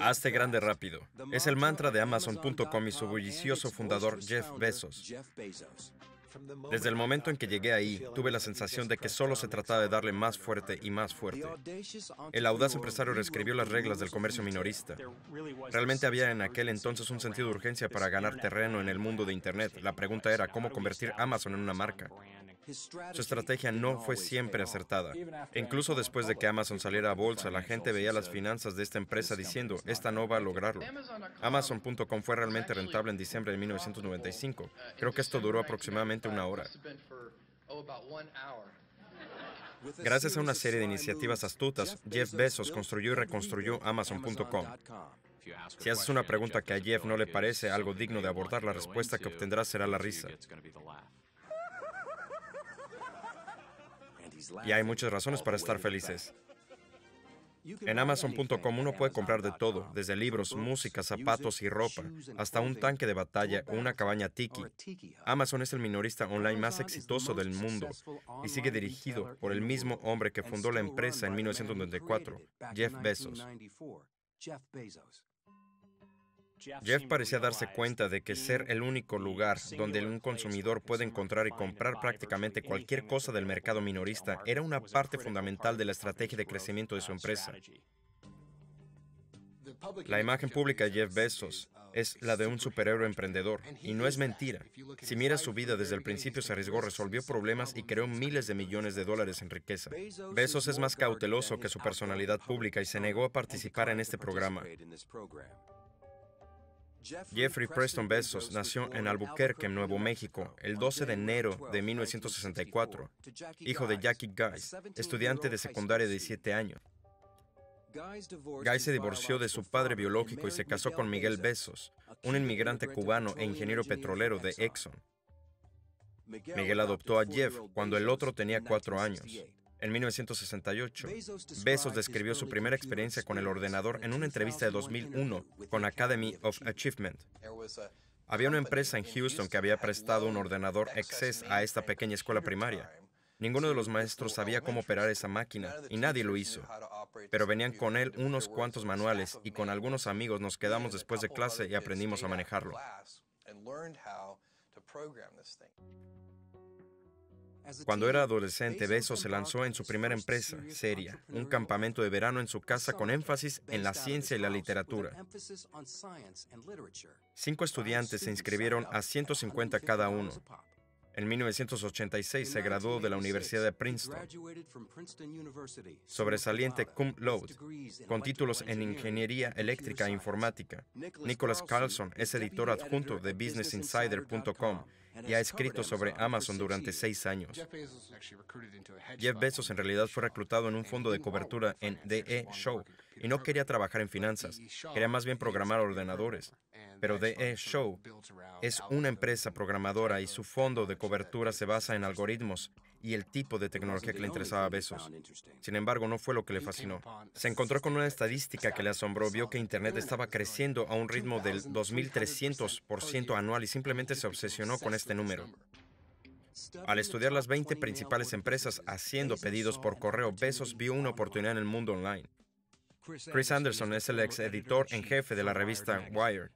Hazte grande rápido. Es el mantra de Amazon.com y su bullicioso fundador Jeff Bezos. Desde el momento en que llegué ahí, tuve la sensación de que solo se trataba de darle más fuerte y más fuerte. El audaz empresario reescribió las reglas del comercio minorista. Realmente había en aquel entonces un sentido de urgencia para ganar terreno en el mundo de Internet. La pregunta era cómo convertir Amazon en una marca. Su estrategia no fue siempre acertada. Incluso después de que Amazon saliera a bolsa, la gente veía las finanzas de esta empresa diciendo, esta no va a lograrlo. Amazon.com fue realmente rentable en diciembre de 1995. Uh, Creo que esto duró aproximadamente una hora. Oh, Gracias a una serie de iniciativas astutas, Jeff Bezos construyó y reconstruyó Amazon.com. Si haces una pregunta que a Jeff no le parece algo digno de abordar, la respuesta que obtendrás será la risa. Y hay muchas razones para estar felices. En Amazon.com uno puede comprar de todo, desde libros, música, zapatos y ropa, hasta un tanque de batalla o una cabaña tiki. Amazon es el minorista online más exitoso del mundo y sigue dirigido por el mismo hombre que fundó la empresa en 1994, Jeff Bezos. Jeff parecía darse cuenta este de que ser el único lugar donde un este consumidor puede encontrar y comprar prácticamente cualquier cosa del mercado minorista era una parte fundamental de la estrategia de crecimiento de su empresa. La imagen pública de Jeff Bezos es la de un superhéroe emprendedor, y no es mentira. Si mira su vida desde el principio, se arriesgó, resolvió problemas y creó miles de millones de dólares en riqueza. Bezos es más cauteloso que su personalidad pública y se negó a participar en este programa. Jeffrey Preston Bezos nació en Albuquerque, Nuevo México, el 12 de enero de 1964, hijo de Jackie Guys, estudiante de secundaria de 7 años. Guy se divorció de su padre biológico y se casó con Miguel Bezos, un inmigrante cubano e ingeniero petrolero de Exxon. Miguel adoptó a Jeff cuando el otro tenía cuatro años. En 1968, Bezos describió su primera experiencia con el ordenador en una entrevista de 2001 con Academy of Achievement. Había una empresa en Houston que había prestado un ordenador excess a esta pequeña escuela primaria. Ninguno de los maestros sabía cómo operar esa máquina y nadie lo hizo. Pero venían con él unos cuantos manuales y con algunos amigos nos quedamos después de clase y aprendimos a manejarlo. Cuando era adolescente, Beso se lanzó en su primera empresa, Seria, un campamento de verano en su casa con énfasis en la ciencia y la literatura. Cinco estudiantes se inscribieron a 150 cada uno. En 1986 se graduó de la Universidad de Princeton, sobresaliente cum laude, con títulos en Ingeniería Eléctrica e Informática. Nicholas Carlson es editor adjunto de BusinessInsider.com y ha escrito sobre Amazon durante seis años. Jeff Bezos en realidad fue reclutado en un fondo de cobertura en The Show, y no quería trabajar en finanzas, quería más bien programar ordenadores. Pero DE Show es una empresa programadora y su fondo de cobertura se basa en algoritmos y el tipo de tecnología que le interesaba a Besos. Sin embargo, no fue lo que le fascinó. Se encontró con una estadística que le asombró, vio que Internet estaba creciendo a un ritmo del 2.300% anual y simplemente se obsesionó con este número. Al estudiar las 20 principales empresas haciendo pedidos por correo, Bezos vio una oportunidad en el mundo online. Chris Anderson es el ex editor en jefe de la revista Wired.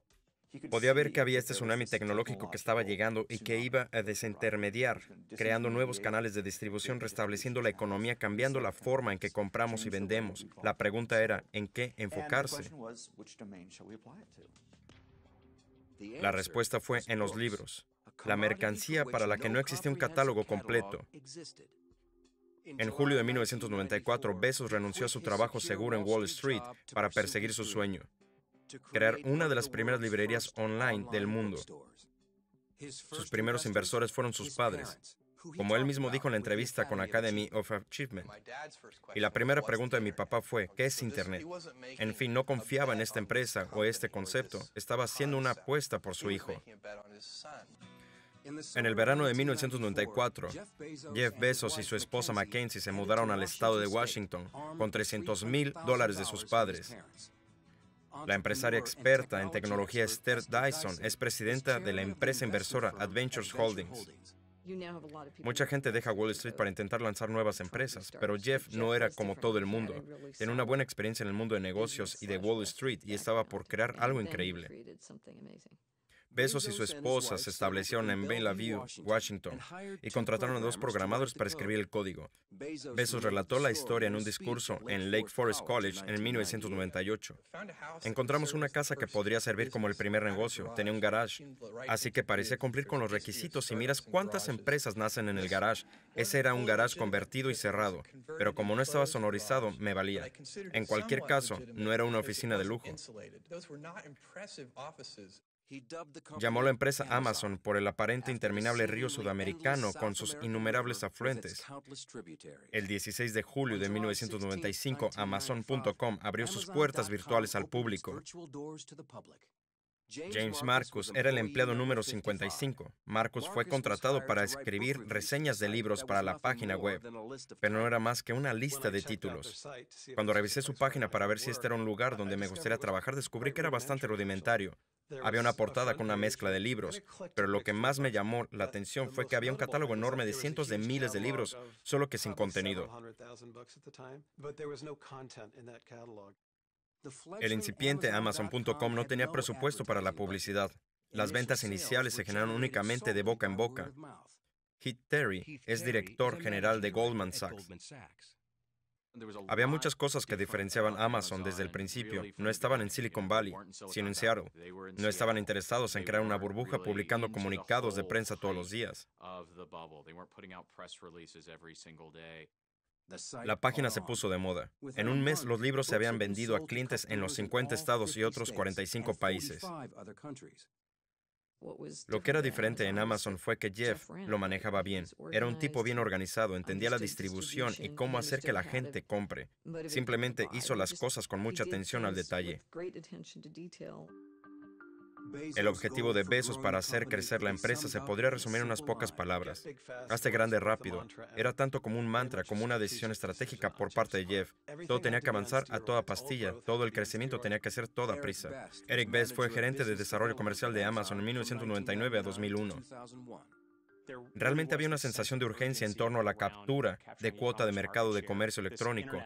Podía ver que había este tsunami tecnológico que estaba llegando y que iba a desintermediar, creando nuevos canales de distribución, restableciendo la economía, cambiando la forma en que compramos y vendemos. La pregunta era, ¿en qué enfocarse? La respuesta fue en los libros, la mercancía para la que no existía un catálogo completo. En julio de 1994, Bezos renunció a su trabajo seguro en Wall Street para perseguir su sueño, crear una de las primeras librerías online del mundo. Sus primeros inversores fueron sus padres, como él mismo dijo en la entrevista con Academy of Achievement. Y la primera pregunta de mi papá fue, ¿qué es Internet? En fin, no confiaba en esta empresa o este concepto, estaba haciendo una apuesta por su hijo. En el verano de 1994, Jeff Bezos y su esposa Mackenzie se mudaron al estado de Washington con 300 mil dólares de sus padres. La empresaria experta en tecnología Esther Dyson es presidenta de la empresa inversora Adventures Holdings. Mucha gente deja Wall Street para intentar lanzar nuevas empresas, pero Jeff no era como todo el mundo. Tenía una buena experiencia en el mundo de negocios y de Wall Street y estaba por crear algo increíble. Bezos y su esposa se establecieron en Bellevue, Washington, y contrataron a dos programadores para escribir el código. Bezos relató la historia en un discurso en Lake Forest College en 1998. Encontramos una casa que podría servir como el primer negocio, tenía un garage, así que parecía cumplir con los requisitos. y miras cuántas empresas nacen en el garage, ese era un garage convertido y cerrado, pero como no estaba sonorizado, me valía. En cualquier caso, no era una oficina de lujo. Llamó la empresa Amazon por el aparente interminable río sudamericano con sus innumerables afluentes. El 16 de julio de 1995, Amazon.com abrió sus puertas virtuales al público. James Marcus era el empleado número 55. Marcus fue contratado para escribir reseñas de libros para la página web, pero no era más que una lista de títulos. Cuando revisé su página para ver si este era un lugar donde me gustaría trabajar, descubrí que era bastante rudimentario. Había una portada con una mezcla de libros, pero lo que más me llamó la atención fue que había un catálogo enorme de cientos de miles de libros, solo que sin contenido. El incipiente Amazon.com no tenía presupuesto para la publicidad. Las ventas iniciales se generaron únicamente de boca en boca. Heath Terry es director general de Goldman Sachs. Había muchas cosas que diferenciaban Amazon desde el principio. No estaban en Silicon Valley, sino en Seattle. No estaban interesados en crear una burbuja publicando comunicados de prensa todos los días. La página se puso de moda. En un mes los libros se habían vendido a clientes en los 50 estados y otros 45 países. Lo que era diferente en Amazon fue que Jeff lo manejaba bien. Era un tipo bien organizado, entendía la distribución y cómo hacer que la gente compre. Simplemente hizo las cosas con mucha atención al detalle. El objetivo de Bezos para hacer crecer la empresa se podría resumir en unas pocas palabras. Hazte grande rápido. Era tanto como un mantra, como una decisión estratégica por parte de Jeff. Todo tenía que avanzar a toda pastilla. Todo el crecimiento tenía que ser toda prisa. Eric Best fue gerente de desarrollo comercial de Amazon en 1999 a 2001. Realmente había una sensación de urgencia en torno a la captura de cuota de mercado de comercio electrónico,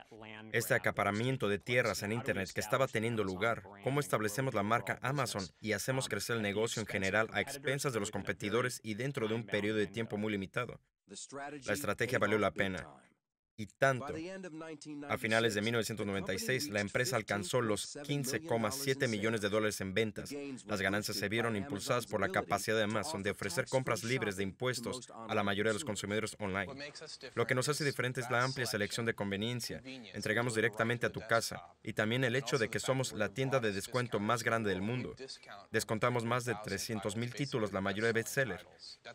este acaparamiento de tierras en Internet que estaba teniendo lugar, cómo establecemos la marca Amazon y hacemos crecer el negocio en general a expensas de los competidores y dentro de un periodo de tiempo muy limitado. La estrategia valió la pena y tanto. A finales de 1996, la empresa alcanzó los 15,7 millones de dólares en ventas. Las ganancias se vieron impulsadas por la capacidad de Amazon de ofrecer compras libres de impuestos a la mayoría de los consumidores online. Lo que nos hace diferente es la amplia selección de conveniencia. Entregamos directamente a tu casa y también el hecho de que somos la tienda de descuento más grande del mundo. Descontamos más de 300 mil títulos, la mayoría de best-sellers.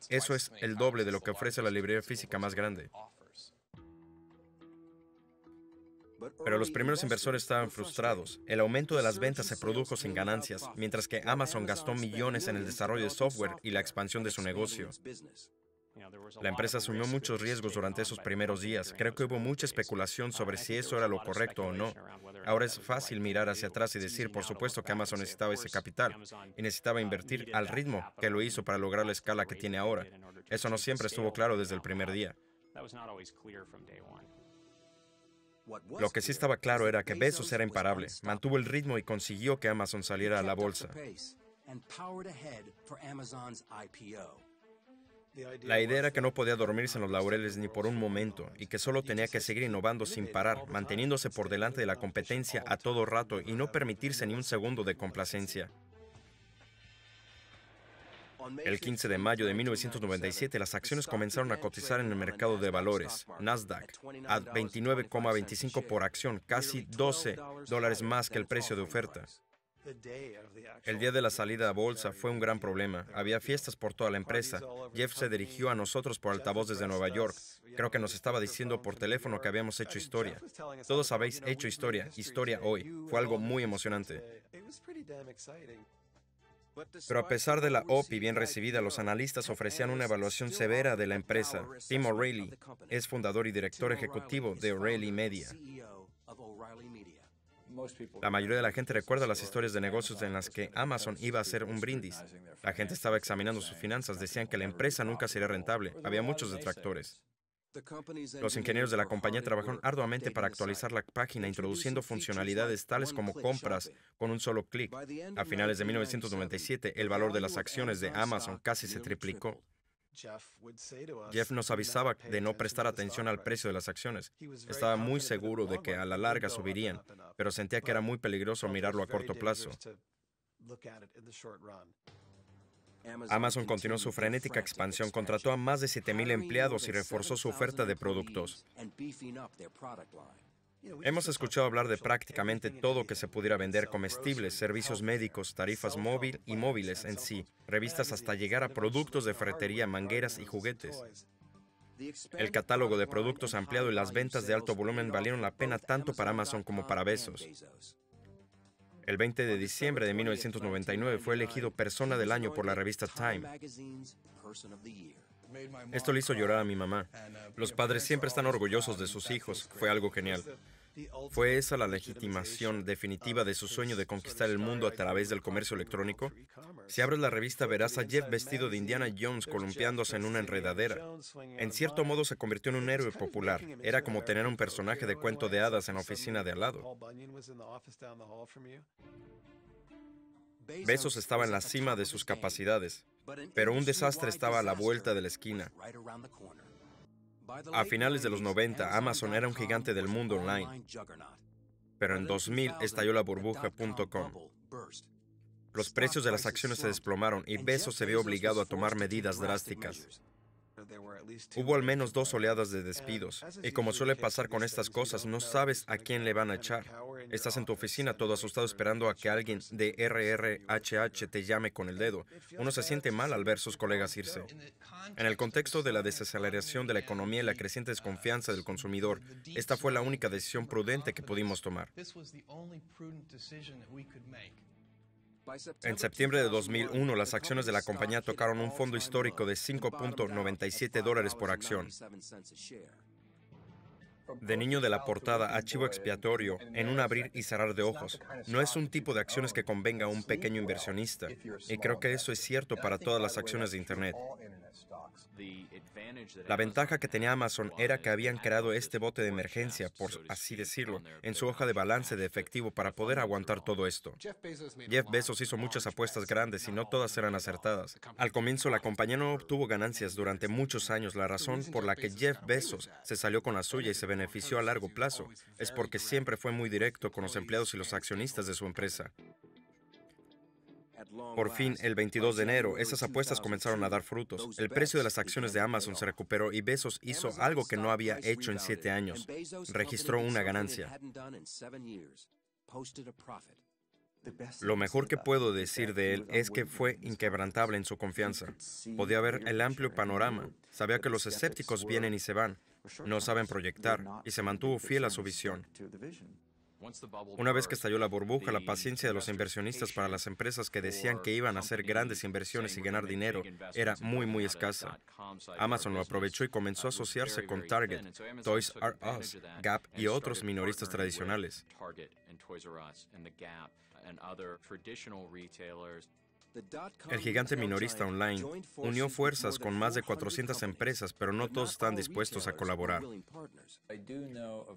Eso es el doble de lo que ofrece la librería física más grande. Pero los primeros inversores estaban frustrados. El aumento de las ventas se produjo sin ganancias, mientras que Amazon gastó millones en el desarrollo de software y la expansión de su negocio. La empresa asumió muchos riesgos durante esos primeros días. Creo que hubo mucha especulación sobre si eso era lo correcto o no. Ahora es fácil mirar hacia atrás y decir, por supuesto que Amazon necesitaba ese capital y necesitaba invertir al ritmo que lo hizo para lograr la escala que tiene ahora. Eso no siempre estuvo claro desde el primer día. Lo que sí estaba claro era que Bezos era imparable, mantuvo el ritmo y consiguió que Amazon saliera a la bolsa. La idea era que no podía dormirse en los laureles ni por un momento y que solo tenía que seguir innovando sin parar, manteniéndose por delante de la competencia a todo rato y no permitirse ni un segundo de complacencia. El 15 de mayo de 1997 las acciones comenzaron a cotizar en el mercado de valores, Nasdaq, a 29,25 por acción, casi 12 dólares más que el precio de oferta. El día de la salida a bolsa fue un gran problema. Había fiestas por toda la empresa. Jeff se dirigió a nosotros por altavoz desde Nueva York. Creo que nos estaba diciendo por teléfono que habíamos hecho historia. Todos habéis hecho historia, historia hoy. Fue algo muy emocionante. Pero a pesar de la OPI bien recibida, los analistas ofrecían una evaluación severa de la empresa. Tim O'Reilly es fundador y director ejecutivo de O'Reilly Media. La mayoría de la gente recuerda las historias de negocios en las que Amazon iba a hacer un brindis. La gente estaba examinando sus finanzas, decían que la empresa nunca sería rentable. Había muchos detractores. Los ingenieros de la compañía trabajaron arduamente para actualizar la página, introduciendo funcionalidades tales como compras con un solo clic. A finales de 1997, el valor de las acciones de Amazon casi se triplicó. Jeff nos avisaba de no prestar atención al precio de las acciones. Estaba muy seguro de que a la larga subirían, pero sentía que era muy peligroso mirarlo a corto plazo. Amazon continuó su frenética expansión, contrató a más de 7.000 empleados y reforzó su oferta de productos. Hemos escuchado hablar de prácticamente todo que se pudiera vender, comestibles, servicios médicos, tarifas móvil y móviles en sí, revistas hasta llegar a productos de ferretería, mangueras y juguetes. El catálogo de productos ampliado y las ventas de alto volumen valieron la pena tanto para Amazon como para Besos. El 20 de diciembre de 1999 fue elegido Persona del Año por la revista Time. Esto le hizo llorar a mi mamá. Los padres siempre están orgullosos de sus hijos. Fue algo genial. ¿Fue esa la legitimación definitiva de su sueño de conquistar el mundo a través del comercio electrónico? Si abres la revista verás a Jeff vestido de Indiana Jones columpiándose en una enredadera. En cierto modo se convirtió en un héroe popular. Era como tener un personaje de cuento de hadas en la oficina de al lado. Besos estaba en la cima de sus capacidades, pero un desastre estaba a la vuelta de la esquina. A finales de los 90, Amazon era un gigante del mundo online, pero en 2000 estalló la burbuja Los precios de las acciones se desplomaron y Beso se vio obligado a tomar medidas drásticas. Hubo al menos dos oleadas de despidos, y como suele pasar con estas cosas, no sabes a quién le van a echar. Estás en tu oficina todo asustado esperando a que alguien de RRHH te llame con el dedo. Uno se siente mal al ver sus colegas irse. En el contexto de la desaceleración de la economía y la creciente uh, desconfianza del consumidor, esta fue la única decisión prudente que pudimos tomar. En septiembre de 2001, las acciones de la compañía tocaron un fondo histórico de 5.97 dólares por acción. De niño de la portada a chivo expiatorio, en un abrir y cerrar de ojos, no es un tipo de acciones que convenga a un pequeño inversionista. Y creo que eso es cierto para todas las acciones de Internet. La ventaja que tenía Amazon era que habían creado este bote de emergencia, por así decirlo, en su hoja de balance de efectivo para poder aguantar todo esto. Jeff Bezos hizo muchas apuestas grandes y no todas eran acertadas. Al comienzo la compañía no obtuvo ganancias durante muchos años. La razón por la que Jeff Bezos se salió con la suya y se benefició a largo plazo es porque siempre fue muy directo con los empleados y los accionistas de su empresa. Por fin, el 22 de enero, esas apuestas comenzaron a dar frutos. El precio de las acciones de Amazon se recuperó y Bezos hizo algo que no había hecho en siete años. Registró una ganancia. Lo mejor que puedo decir de él es que fue inquebrantable en su confianza. Podía ver el amplio panorama. Sabía que los escépticos vienen y se van. No saben proyectar y se mantuvo fiel a su visión. Una vez que estalló la burbuja, la paciencia de los inversionistas para las empresas que decían que iban a hacer grandes inversiones y ganar dinero era muy, muy escasa. Amazon lo aprovechó y uh, comenzó a asociarse con Target, Toys R Us, Gap y otros minoristas tradicionales. El gigante minorista online unió fuerzas con más de 400 empresas, pero no todos están dispuestos a colaborar.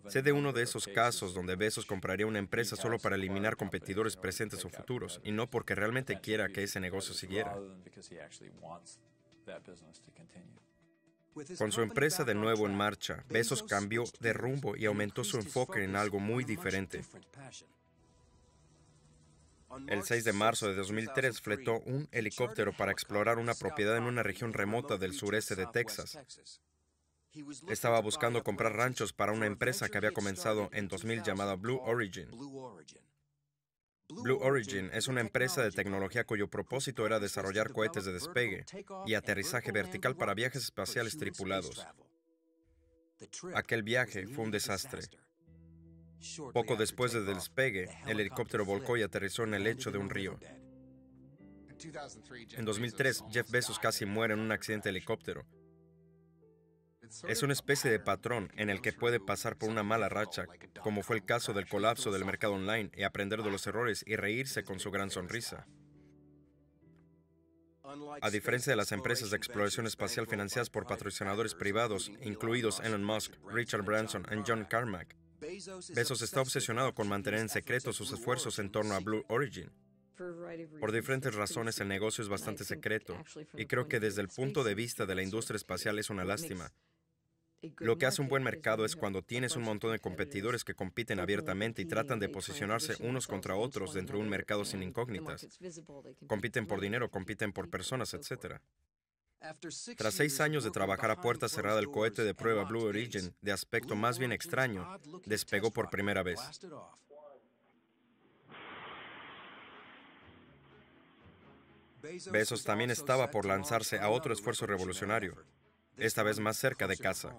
Sé de uno de esos casos donde Besos compraría una empresa solo para eliminar competidores presentes o futuros, y no porque realmente quiera que ese negocio siguiera. Con su empresa de nuevo en marcha, Besos cambió de rumbo y aumentó su enfoque en algo muy diferente. El 6 de marzo de 2003 fletó un helicóptero para explorar una propiedad en una región remota del sureste de Texas. Estaba buscando comprar ranchos para una empresa que había comenzado en 2000 llamada Blue Origin. Blue Origin es una empresa de tecnología cuyo propósito era desarrollar cohetes de despegue y aterrizaje vertical para viajes espaciales tripulados. Aquel viaje fue un desastre. Poco después del despegue, el helicóptero volcó y aterrizó en el lecho de un río. En 2003, Jeff Bezos casi muere en un accidente de helicóptero. Es una especie de patrón en el que puede pasar por una mala racha, como fue el caso del colapso del mercado online, y aprender de los errores y reírse con su gran sonrisa. A diferencia de las empresas de exploración espacial financiadas por patrocinadores privados, incluidos Elon Musk, Richard Branson y John Carmack, Bezos está obsesionado con mantener en secreto sus esfuerzos en torno a Blue Origin. Por diferentes razones el negocio es bastante secreto y creo que desde el punto de vista de la industria espacial es una lástima. Lo que hace un buen mercado es cuando tienes un montón de competidores que compiten abiertamente y tratan de posicionarse unos contra otros dentro de un mercado sin incógnitas. Compiten por dinero, compiten por personas, etc. Tras seis años de trabajar a puerta cerrada, el cohete de prueba Blue Origin, de aspecto más bien extraño, despegó por primera vez. Bezos también estaba por lanzarse a otro esfuerzo revolucionario, esta vez más cerca de casa.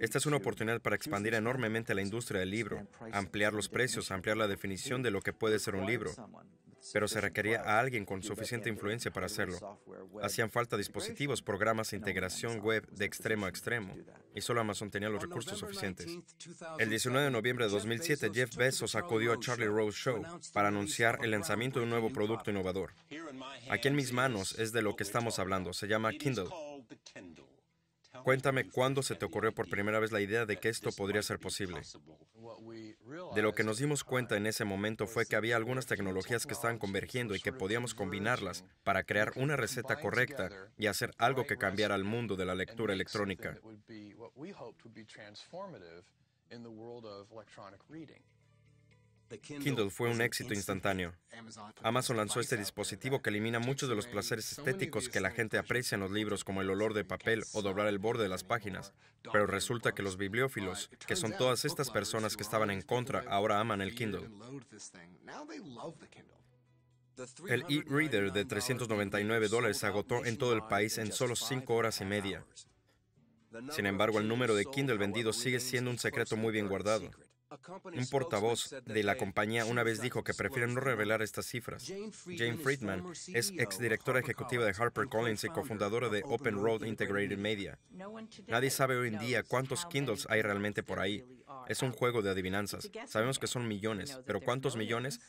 Esta es una oportunidad para expandir enormemente la industria del libro, ampliar los precios, ampliar la definición de lo que puede ser un libro, pero se requería a alguien con suficiente influencia para hacerlo. Hacían falta dispositivos, programas, e integración web de extremo a extremo, y solo Amazon tenía los recursos suficientes. El 19 de noviembre de 2007, Jeff Bezos acudió a Charlie Rose Show para anunciar el lanzamiento de un nuevo producto innovador. Aquí en mis manos es de lo que estamos hablando, se llama Kindle. Cuéntame cuándo se te ocurrió por primera vez la idea de que esto podría ser posible. De lo que nos dimos cuenta en ese momento fue que había algunas tecnologías que estaban convergiendo y que podíamos combinarlas para crear una receta correcta y hacer algo que cambiara el mundo de la lectura electrónica. Kindle fue un éxito instantáneo. Amazon lanzó este dispositivo que elimina muchos de los placeres estéticos que la gente aprecia en los libros, como el olor de papel o doblar el borde de las páginas. Pero resulta que los bibliófilos, que son todas estas personas que estaban en contra, ahora aman el Kindle. El e-reader de 399 dólares agotó en todo el país en solo 5 horas y media. Sin embargo, el número de Kindle vendido sigue siendo un secreto muy bien guardado. Un portavoz de la compañía una vez dijo que prefieren no revelar estas cifras. Jane Friedman es e exdirectora ejecutiva de HarperCollins y cofundadora de Open Road Integrated Media. Nadie sabe hoy en día cuántos Kindles hay realmente por ahí. Es un juego de adivinanzas. Sabemos que son millones, pero ¿cuántos millones?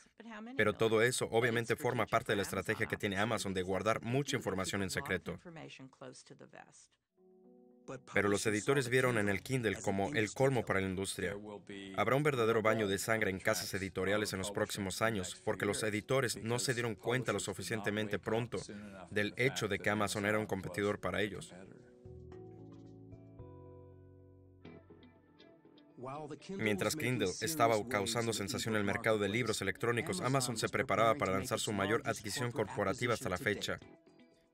Pero todo eso obviamente forma parte de la estrategia que tiene Amazon de guardar mucha información en secreto. Pero los editores vieron en el Kindle como el colmo para la industria. Habrá un verdadero baño de sangre en casas editoriales en los próximos años, porque los editores no se dieron cuenta lo suficientemente pronto del hecho de que Amazon era un competidor para ellos. Mientras Kindle estaba causando sensación en el mercado de libros electrónicos, Amazon se preparaba para lanzar su mayor adquisición corporativa hasta la fecha,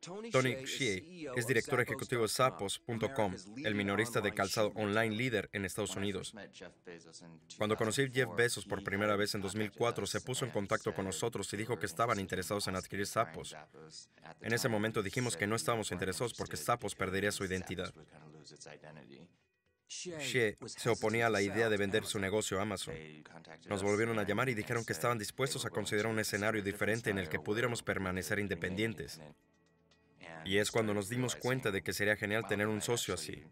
Tony Xie es e director ejecutivo de Zappos.com, el minorista de calzado online líder en Estados Unidos. Cuando conocí a Jeff Bezos por primera vez en 2004, se puso en contacto con nosotros y dijo que estaban interesados en adquirir Zappos. En ese momento dijimos que no estábamos interesados porque Zappos perdería su identidad. Xie se oponía a la idea de vender su negocio a Amazon. Nos volvieron a llamar y dijeron que estaban dispuestos a considerar un escenario diferente en el que pudiéramos permanecer independientes. Y es cuando nos dimos cuenta de que sería genial tener un socio así.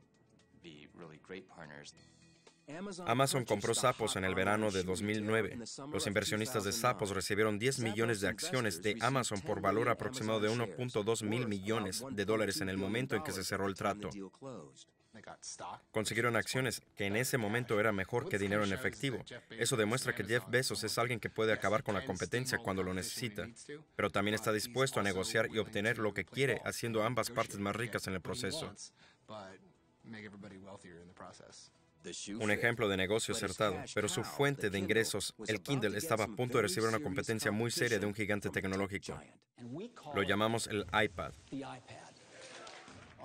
Amazon compró Sapos en el verano de 2009. Los inversionistas de Sapos recibieron 10 millones de acciones de Amazon por valor aproximado de 1.2 mil millones de dólares en el momento en que se cerró el trato. Consiguieron acciones que en ese momento era mejor que dinero en efectivo. Eso demuestra que Jeff Bezos es alguien que puede acabar con la competencia cuando lo necesita, pero también está dispuesto a negociar y obtener lo que quiere, haciendo ambas partes más ricas en el proceso. Un ejemplo de negocio acertado, pero su fuente de ingresos, el Kindle, estaba a punto de recibir una competencia muy seria de un gigante tecnológico. Lo llamamos el iPad.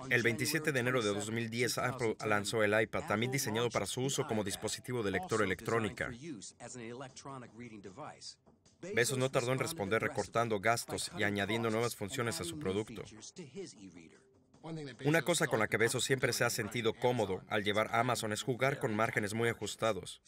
El 27 de enero de 2010, Apple lanzó el iPad, también diseñado para su uso como dispositivo de lector electrónica. Bezos no tardó en responder recortando gastos y añadiendo nuevas funciones a su producto. Una cosa con la que Bezos siempre se ha sentido cómodo al llevar Amazon es jugar con márgenes muy ajustados.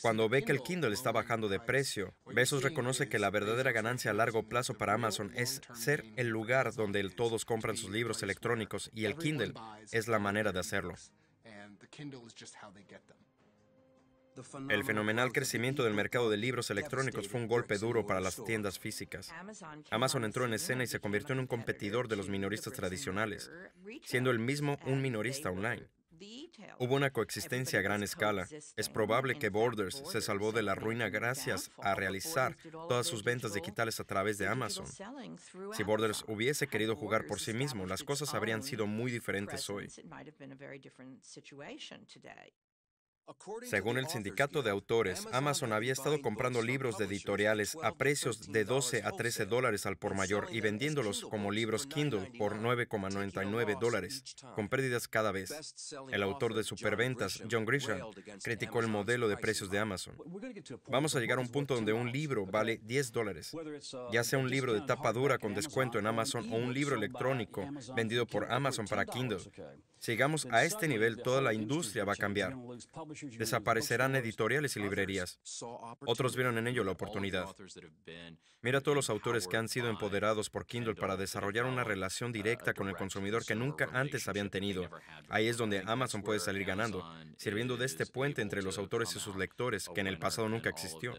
Cuando ve que el Kindle está bajando de precio, Bezos reconoce que la verdadera ganancia a largo plazo para Amazon es ser el lugar donde todos compran sus libros electrónicos y el Kindle es la manera de hacerlo. El fenomenal crecimiento del mercado de libros electrónicos fue un golpe duro para las tiendas físicas. Amazon entró en escena y se convirtió en un competidor de los minoristas tradicionales, siendo el mismo un minorista online. Hubo una coexistencia a gran escala. Es probable que Borders se salvó de la ruina gracias a realizar todas sus ventas digitales a través de Amazon. Si Borders hubiese querido jugar por sí mismo, las cosas habrían sido muy diferentes hoy. Según el sindicato de autores, Amazon había estado comprando libros de editoriales a precios de 12 a 13 dólares al por mayor y vendiéndolos como libros Kindle por 9,99 dólares, con pérdidas cada vez. El autor de Superventas, John Grisham, criticó el modelo de precios de Amazon. Vamos a llegar a un punto donde un libro vale 10 dólares, uh, ya sea un libro de tapa dura con descuento en Amazon o un libro electrónico vendido por Amazon para Kindle. Si llegamos a este nivel, toda la industria va a cambiar. Desaparecerán editoriales y librerías. Otros vieron en ello la oportunidad. Mira todos los autores que han sido empoderados por Kindle para desarrollar una relación directa con el consumidor que nunca antes habían tenido. Ahí es donde Amazon puede salir ganando, sirviendo de este puente entre los autores y sus lectores que en el pasado nunca existió.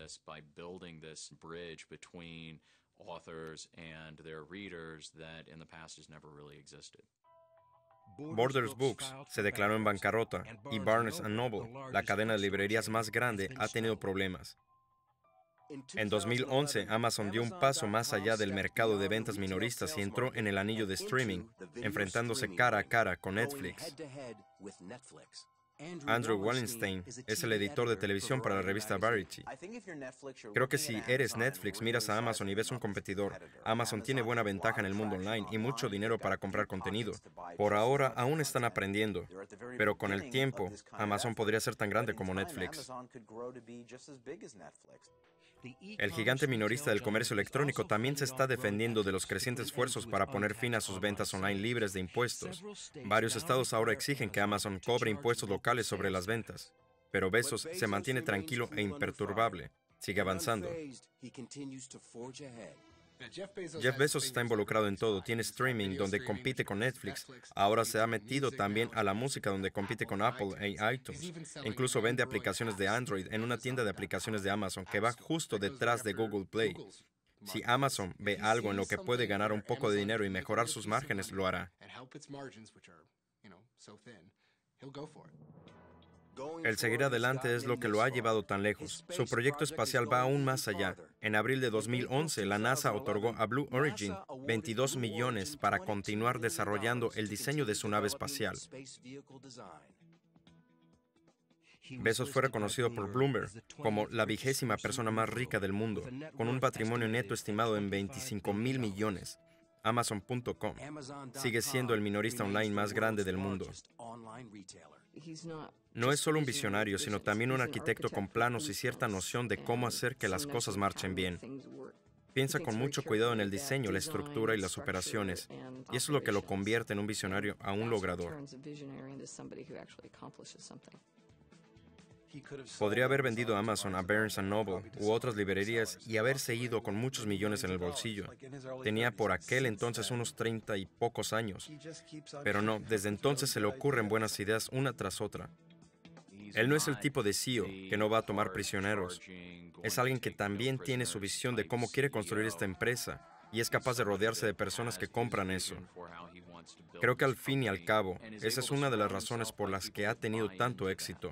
Borders Books se declaró en bancarrota y Barnes Noble, la cadena de librerías más grande, ha tenido problemas. En 2011, Amazon dio un paso más allá del mercado de ventas minoristas y entró en el anillo de streaming, enfrentándose cara a cara con Netflix. Andrew Wallenstein es el editor de televisión para la revista Variety. Creo que si eres Netflix, miras a Amazon y ves un competidor. Amazon tiene buena ventaja en el mundo online y mucho dinero para comprar contenido. Por ahora aún están aprendiendo, pero con el tiempo, Amazon podría ser tan grande como Netflix. El gigante minorista del comercio electrónico también se está defendiendo de los crecientes esfuerzos para poner fin a sus ventas online libres de impuestos. Varios estados ahora exigen que Amazon cobre impuestos locales sobre las ventas, pero Besos se mantiene tranquilo e imperturbable. Sigue avanzando. Jeff Bezos está involucrado en todo. Tiene streaming donde compite con Netflix. Ahora se ha metido también a la música donde compite con Apple e iTunes. incluso vende aplicaciones de Android en una tienda de aplicaciones de Amazon que va justo detrás de Google Play. Si Amazon ve algo en lo que puede ganar un poco de dinero y mejorar sus márgenes, lo hará. El seguir adelante es lo que lo ha llevado tan lejos. Su proyecto espacial va aún más allá. En abril de 2011, la NASA otorgó a Blue Origin 22 millones para continuar desarrollando el diseño de su nave espacial. Bezos fue reconocido por Bloomberg como la vigésima persona más rica del mundo, con un patrimonio neto estimado en 25 mil millones. Amazon.com sigue siendo el minorista online más grande del mundo. No es solo un visionario, sino también un arquitecto con planos y cierta noción de cómo hacer que las cosas marchen bien. Piensa con mucho cuidado en el diseño, la estructura y las operaciones, y eso es lo que lo convierte en un visionario a un logrador. Podría haber vendido Amazon a Barnes Noble u otras librerías y haberse ido con muchos millones en el bolsillo. Tenía por aquel entonces unos treinta y pocos años. Pero no, desde entonces se le ocurren buenas ideas una tras otra. Él no es el tipo de CEO que no va a tomar prisioneros. Es alguien que también tiene su visión de cómo quiere construir esta empresa y es capaz de rodearse de personas que compran eso. Creo que al fin y al cabo, esa es una de las razones por las que ha tenido tanto éxito.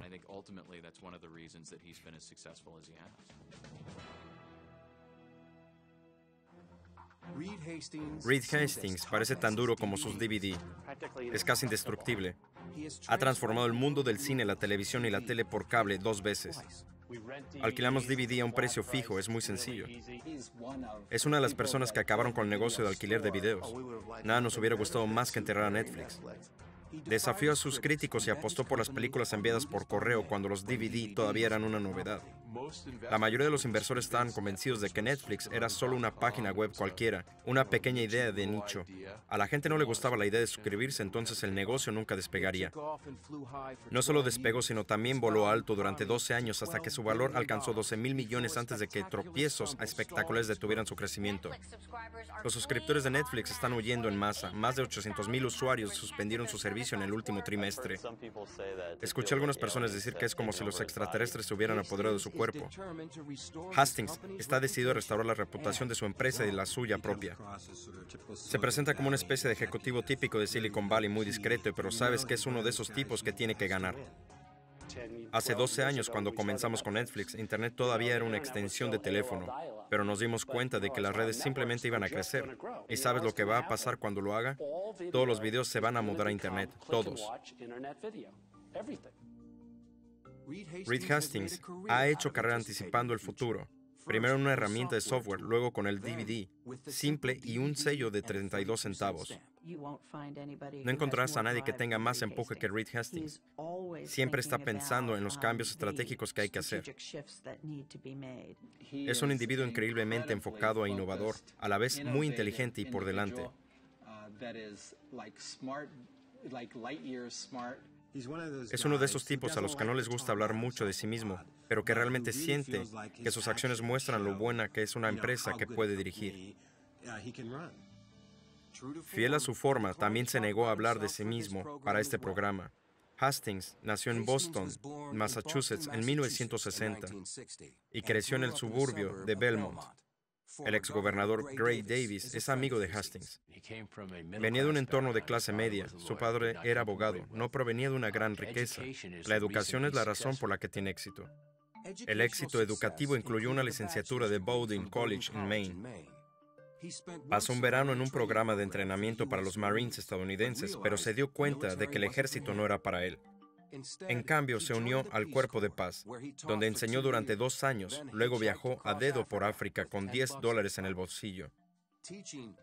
Reed Hastings parece tan duro como sus DVD. Es casi indestructible. Ha transformado el mundo del cine, la televisión y la tele por cable dos veces. Alquilamos DVD a un precio fijo, es muy sencillo. Es una de las personas que acabaron con el negocio de alquiler de videos. Nada nos hubiera gustado más que enterrar a Netflix. Desafió a sus críticos y apostó por las películas enviadas por correo cuando los DVD todavía eran una novedad. La mayoría de los inversores estaban convencidos de que Netflix era solo una página web cualquiera, una pequeña idea de nicho. A la gente no le gustaba la idea de suscribirse, entonces el negocio nunca despegaría. No solo despegó, sino también voló alto durante 12 años hasta que su valor alcanzó 12 mil millones antes de que tropiezos a espectaculares detuvieran su crecimiento. Los suscriptores de Netflix están huyendo en masa. Más de 800 mil usuarios suspendieron su servicio en el último trimestre. Escuché a algunas personas decir que es como si los extraterrestres se hubieran apoderado de su Hastings está decidido a restaurar la reputación de su empresa y la suya propia. Se presenta como una especie de ejecutivo típico de Silicon Valley, muy discreto, pero sabes que es uno de esos tipos que tiene que ganar. Hace 12 años, cuando comenzamos con Netflix, Internet todavía era una extensión de teléfono, pero nos dimos cuenta de que las redes simplemente iban a crecer. ¿Y sabes lo que va a pasar cuando lo haga? Todos los videos se van a mudar a Internet, todos. Reed Hastings ha hecho carrera anticipando el futuro, primero en una herramienta de software, luego con el DVD, simple y un sello de 32 centavos. No encontrarás a nadie que tenga más empuje que Reed Hastings. Siempre está pensando en los cambios estratégicos que hay que hacer. Es un individuo increíblemente enfocado e innovador, a la vez muy inteligente y por delante. Uh, es uno de esos tipos a los que no les gusta hablar mucho de sí mismo, pero que realmente siente que sus acciones muestran lo buena que es una empresa que puede dirigir. Fiel a su forma, también se negó a hablar de sí mismo para este programa. Hastings nació en Boston, Massachusetts, en 1960 y creció en el suburbio de Belmont. El exgobernador Gray Davis es amigo de Hastings. Venía de un entorno de clase media, su padre era abogado, no provenía de una gran riqueza. La educación es la razón por la que tiene éxito. El éxito educativo incluyó una licenciatura de Bowdoin College en Maine. Pasó un verano en un programa de entrenamiento para los Marines estadounidenses, pero se dio cuenta de que el ejército no era para él. En cambio, se unió al Cuerpo de Paz, donde enseñó durante dos años, luego viajó a dedo por África con 10 dólares en el bolsillo.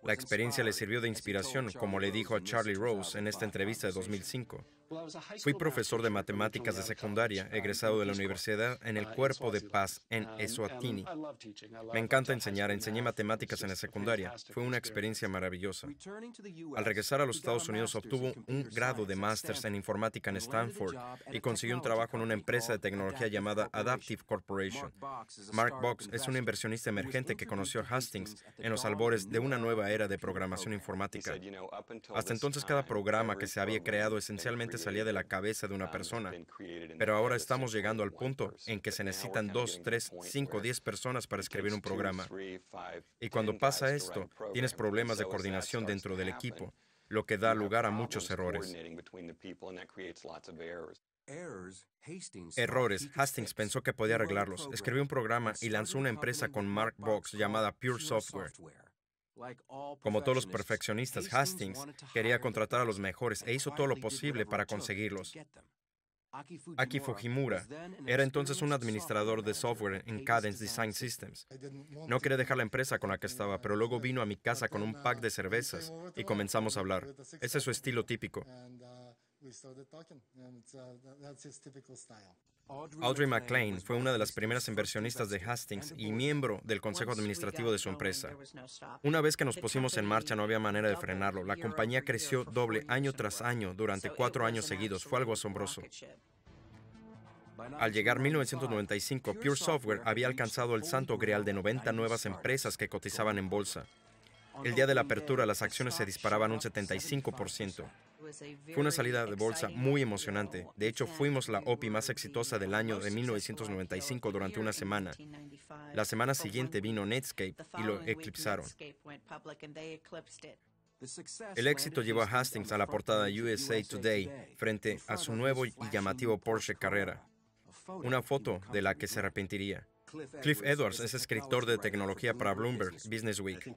La experiencia le sirvió de inspiración, como le dijo a Charlie Rose en esta entrevista de 2005. Fui profesor de matemáticas de secundaria, egresado de la universidad en el Cuerpo de Paz en Eswatini. Me encanta enseñar, enseñé matemáticas en la secundaria. Fue una experiencia maravillosa. Al regresar a los Estados Unidos obtuvo un grado de máster en informática en Stanford y consiguió un trabajo en una empresa de tecnología llamada Adaptive Corporation. Mark Box es un inversionista emergente que conoció a Hastings en los albores de una nueva era de programación informática. Hasta entonces cada programa que se había creado esencialmente salía de la cabeza de una um, persona, pero ahora estamos llegando al punto en que se necesitan dos, tres, cinco, diez personas para escribir un programa. Y cuando pasa esto, tienes problemas de coordinación dentro del equipo, lo que da lugar a muchos errores. Errores. Hastings pensó que podía arreglarlos. Escribió un programa y lanzó una empresa con Mark Box llamada Pure Software. Como todos los perfeccionistas, Hastings quería contratar a los mejores e hizo todo lo posible para conseguirlos. Aki Fujimura era entonces un administrador de software en Cadence Design Systems. No quería dejar la empresa con la que estaba, pero luego vino a mi casa con un pack de cervezas y comenzamos a hablar. Ese es su estilo típico. Audrey McLean fue una de las primeras inversionistas de Hastings y miembro del consejo administrativo de su empresa. Una vez que nos pusimos en marcha no había manera de frenarlo. La compañía creció doble año tras año durante cuatro años seguidos. Fue algo asombroso. Al llegar 1995, Pure Software había alcanzado el santo grial de 90 nuevas empresas que cotizaban en bolsa. El día de la apertura, las acciones se disparaban un 75%. Fue una salida de bolsa muy emocionante. De hecho, fuimos la OPI más exitosa del año de 1995 durante una semana. La semana siguiente vino Netscape y lo eclipsaron. El éxito llevó a Hastings a la portada USA Today frente a su nuevo y llamativo Porsche Carrera, una foto de la que se arrepentiría. Cliff Edwards es escritor de tecnología para Bloomberg, Businessweek.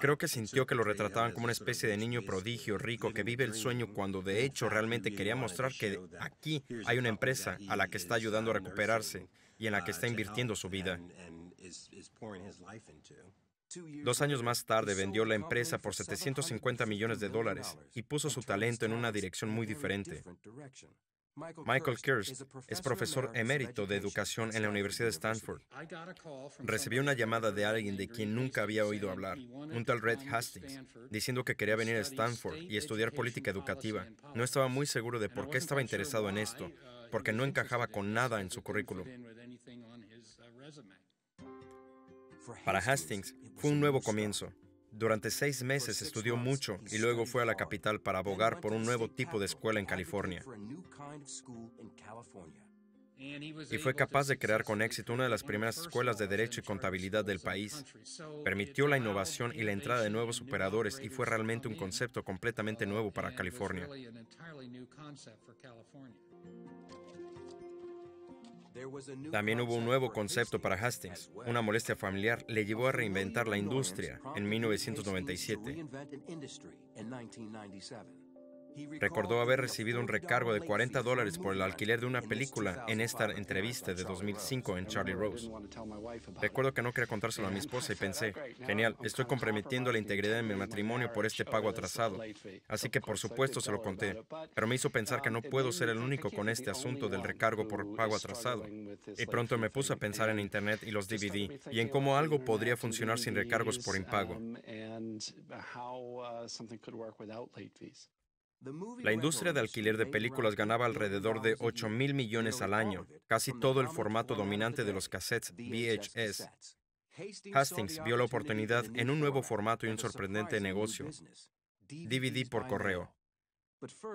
Creo que sintió que lo retrataban como una especie de niño prodigio rico que vive el sueño cuando de hecho realmente quería mostrar que aquí hay una empresa a la que está ayudando a uh, recuperarse y en la que está uh, invirtiendo su vida. Dos años más tarde vendió la empresa por 750 millones de dólares y puso su talento en una dirección muy diferente. Michael Kirst es profesor emérito de educación en la Universidad de Stanford. Recibí una llamada de alguien de quien nunca había oído hablar, un tal Red Hastings, diciendo que quería venir a Stanford y estudiar política educativa. No estaba muy seguro de por qué estaba interesado en esto, uh, porque no encajaba con nada en su currículum. Uh, Para Hastings fue un nuevo comienzo. Durante seis meses estudió mucho y luego fue a la capital para abogar por un nuevo tipo de escuela en California. Y fue capaz de crear con éxito una de las primeras escuelas de derecho y contabilidad del país. Permitió la innovación y la entrada de nuevos operadores y fue realmente un concepto completamente nuevo para California. También hubo un nuevo concepto para Hastings. Una molestia familiar le llevó a reinventar la industria en 1997. Recordó haber recibido un recargo de 40 dólares por el alquiler de una película en esta entrevista de 2005 en Charlie Rose. Recuerdo que no quería contárselo a mi esposa y pensé, genial, estoy comprometiendo la integridad de mi matrimonio por este pago atrasado. Así que por supuesto se lo conté, pero me hizo pensar que no puedo ser el único con este asunto del recargo por pago atrasado. Y pronto me puse a pensar en Internet y los DVD y en cómo algo podría funcionar sin recargos por impago. Uh, uh, la industria de alquiler de películas ganaba alrededor de 8 mil millones al año, casi todo el formato dominante de los cassettes VHS. Hastings vio la oportunidad en un nuevo formato y un sorprendente negocio, DVD por correo.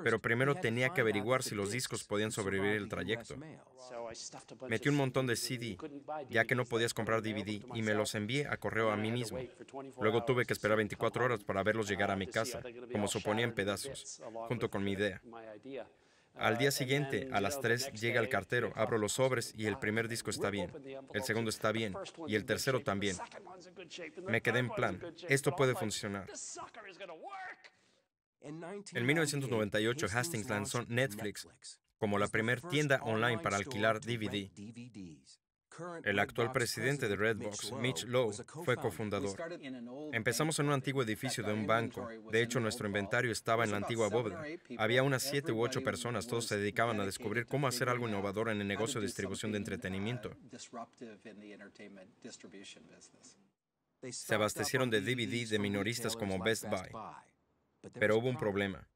Pero primero tenía que averiguar si los discos podían sobrevivir el trayecto. Metí un montón de CD, ya que no podías comprar DVD, y me los envié a correo a mí mismo. Luego tuve que esperar 24 horas para verlos llegar a mi casa, como suponía en pedazos, junto con mi idea. Al día uh, siguiente, a las 3, llega el cartero, abro los sobres y el primer disco está bien, el segundo está bien y el tercero también. Me quedé en plan, esto puede funcionar. En 1998, Hastings lanzó Netflix como la primer tienda online para alquilar DVD. El actual presidente de Redbox, Mitch Lowe, fue cofundador. Empezamos en un antiguo edificio de un banco. De hecho, nuestro inventario estaba en la antigua bóveda. Había unas siete u ocho personas. Todos se dedicaban a descubrir cómo hacer algo innovador en el negocio de distribución de uh, entretenimiento. Se abastecieron de DVD de minoristas como Best Buy. Pero hubo un problema.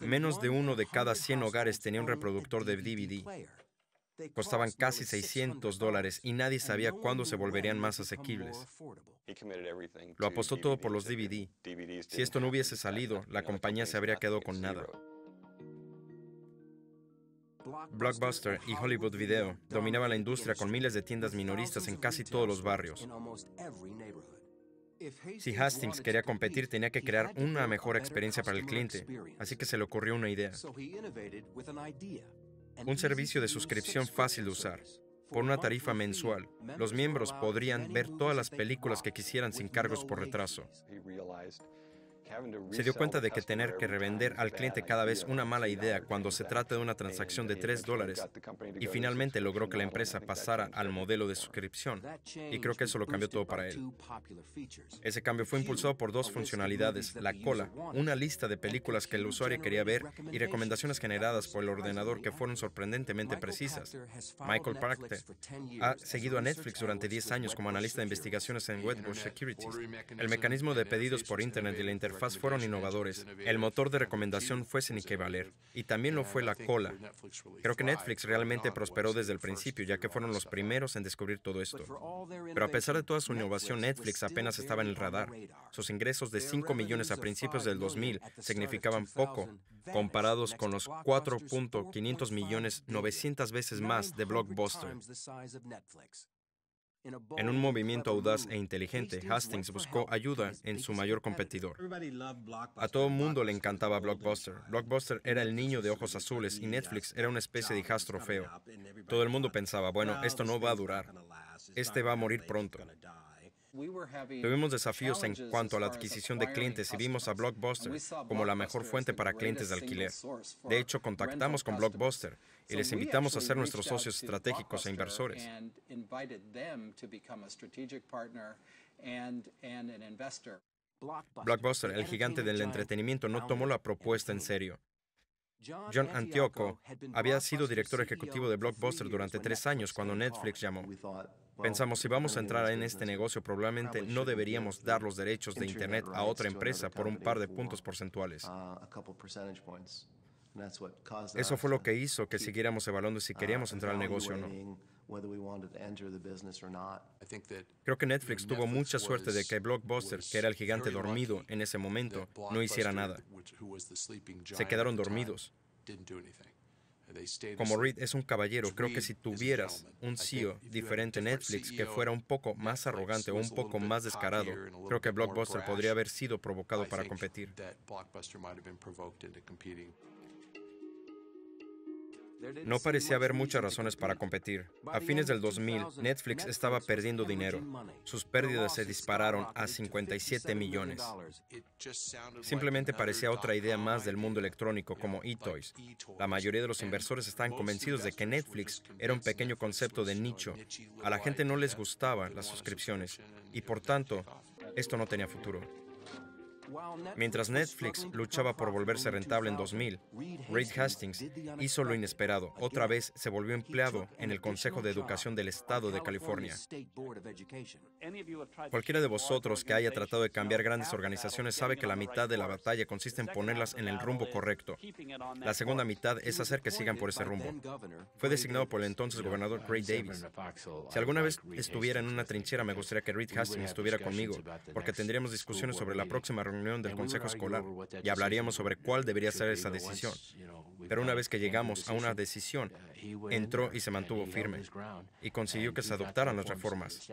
Menos de uno de cada 100 hogares tenía un reproductor de DVD. Costaban casi 600 dólares y nadie sabía cuándo se volverían más asequibles. Lo apostó todo por los DVD. Si esto no hubiese salido, la compañía se habría quedado con nada. Blockbuster y Hollywood Video dominaban la industria con miles de tiendas minoristas en casi todos los barrios. Si Hastings quería competir, tenía que crear una mejor experiencia para el cliente, así que se le ocurrió una idea. Un servicio de suscripción fácil de usar. Por una tarifa mensual, los miembros podrían ver todas las películas que quisieran sin cargos por retraso. Se dio cuenta de que tener que revender al cliente cada vez una mala idea cuando se trata de una transacción de 3 dólares y finalmente logró que la empresa pasara al modelo de suscripción. Y creo que eso lo cambió todo para él. Ese cambio fue impulsado por dos funcionalidades, la cola, una lista de películas que el usuario quería ver y recomendaciones generadas por el ordenador que fueron sorprendentemente precisas. Michael Pachter ha seguido a Netflix durante 10 años como analista de investigaciones en Wetbush Securities. El mecanismo de pedidos por Internet y la interfaz fueron innovadores. El motor de recomendación fue que Valer y también lo fue la cola. Creo que Netflix realmente prosperó desde el principio, ya que fueron los primeros en descubrir todo esto. Pero a pesar de toda su innovación, Netflix apenas estaba en el radar. Sus ingresos de 5 millones a principios del 2000 significaban poco, comparados con los 4.500 millones 900 veces más de Blockbuster. En un movimiento audaz e inteligente, Hastings buscó ayuda en su mayor competidor. A todo el mundo le encantaba Blockbuster. Blockbuster era el niño de ojos azules y Netflix era una especie de hijastro feo. Todo el mundo pensaba, bueno, esto no va a durar. Este va a morir pronto. Tuvimos desafíos en cuanto a la adquisición de clientes y vimos a Blockbuster como la mejor fuente para clientes de alquiler. De hecho, contactamos con Blockbuster y les invitamos a ser nuestros socios estratégicos e inversores. Blockbuster, el gigante del entretenimiento, no tomó la propuesta en serio. John Antioco había sido director e ejecutivo de Blockbuster durante tres años cuando Netflix llamó. Pensamos, si vamos a entrar en este negocio, probablemente no deberíamos dar los derechos de Internet a otra empresa por un par de puntos porcentuales. Uh, eso fue lo que hizo que siguiéramos evaluando si ah, queríamos entrar al negocio o no. Creo que Netflix tuvo mucha suerte de que Blockbuster, que era el gigante dormido en ese momento, no hiciera nada. Se quedaron dormidos. Como Reed es un caballero, creo que si tuvieras un CEO diferente en Netflix que e fuera un poco más arrogante o un poco más descarado, creo que Blockbuster podría haber sido provocado para competir. No parecía haber muchas razones para competir. A fines del 2000, Netflix estaba perdiendo dinero. Sus pérdidas se dispararon a 57 millones. Simplemente parecía otra idea más del mundo electrónico como eToys. La mayoría de los inversores estaban convencidos de que Netflix era un pequeño concepto de nicho. A la gente no les gustaban las suscripciones y por tanto, esto no tenía futuro. Mientras Netflix luchaba por volverse rentable en 2000, Reed Hastings hizo lo inesperado. Otra vez se volvió empleado en el Consejo de Educación del Estado de California. Cualquiera de vosotros que haya tratado de cambiar grandes organizaciones sabe que la mitad de la batalla consiste en ponerlas en el rumbo correcto. La segunda mitad es hacer que sigan por ese rumbo. Fue designado por el entonces gobernador Ray Davis. Si alguna vez estuviera en una trinchera, me gustaría que Reed Hastings estuviera conmigo, porque tendríamos discusiones sobre la próxima reunión reunión del consejo escolar y hablaríamos sobre cuál debería ser esa decisión. Pero una vez que llegamos a una decisión, uh, entró y se mantuvo firme y consiguió que se adoptaran las reformas.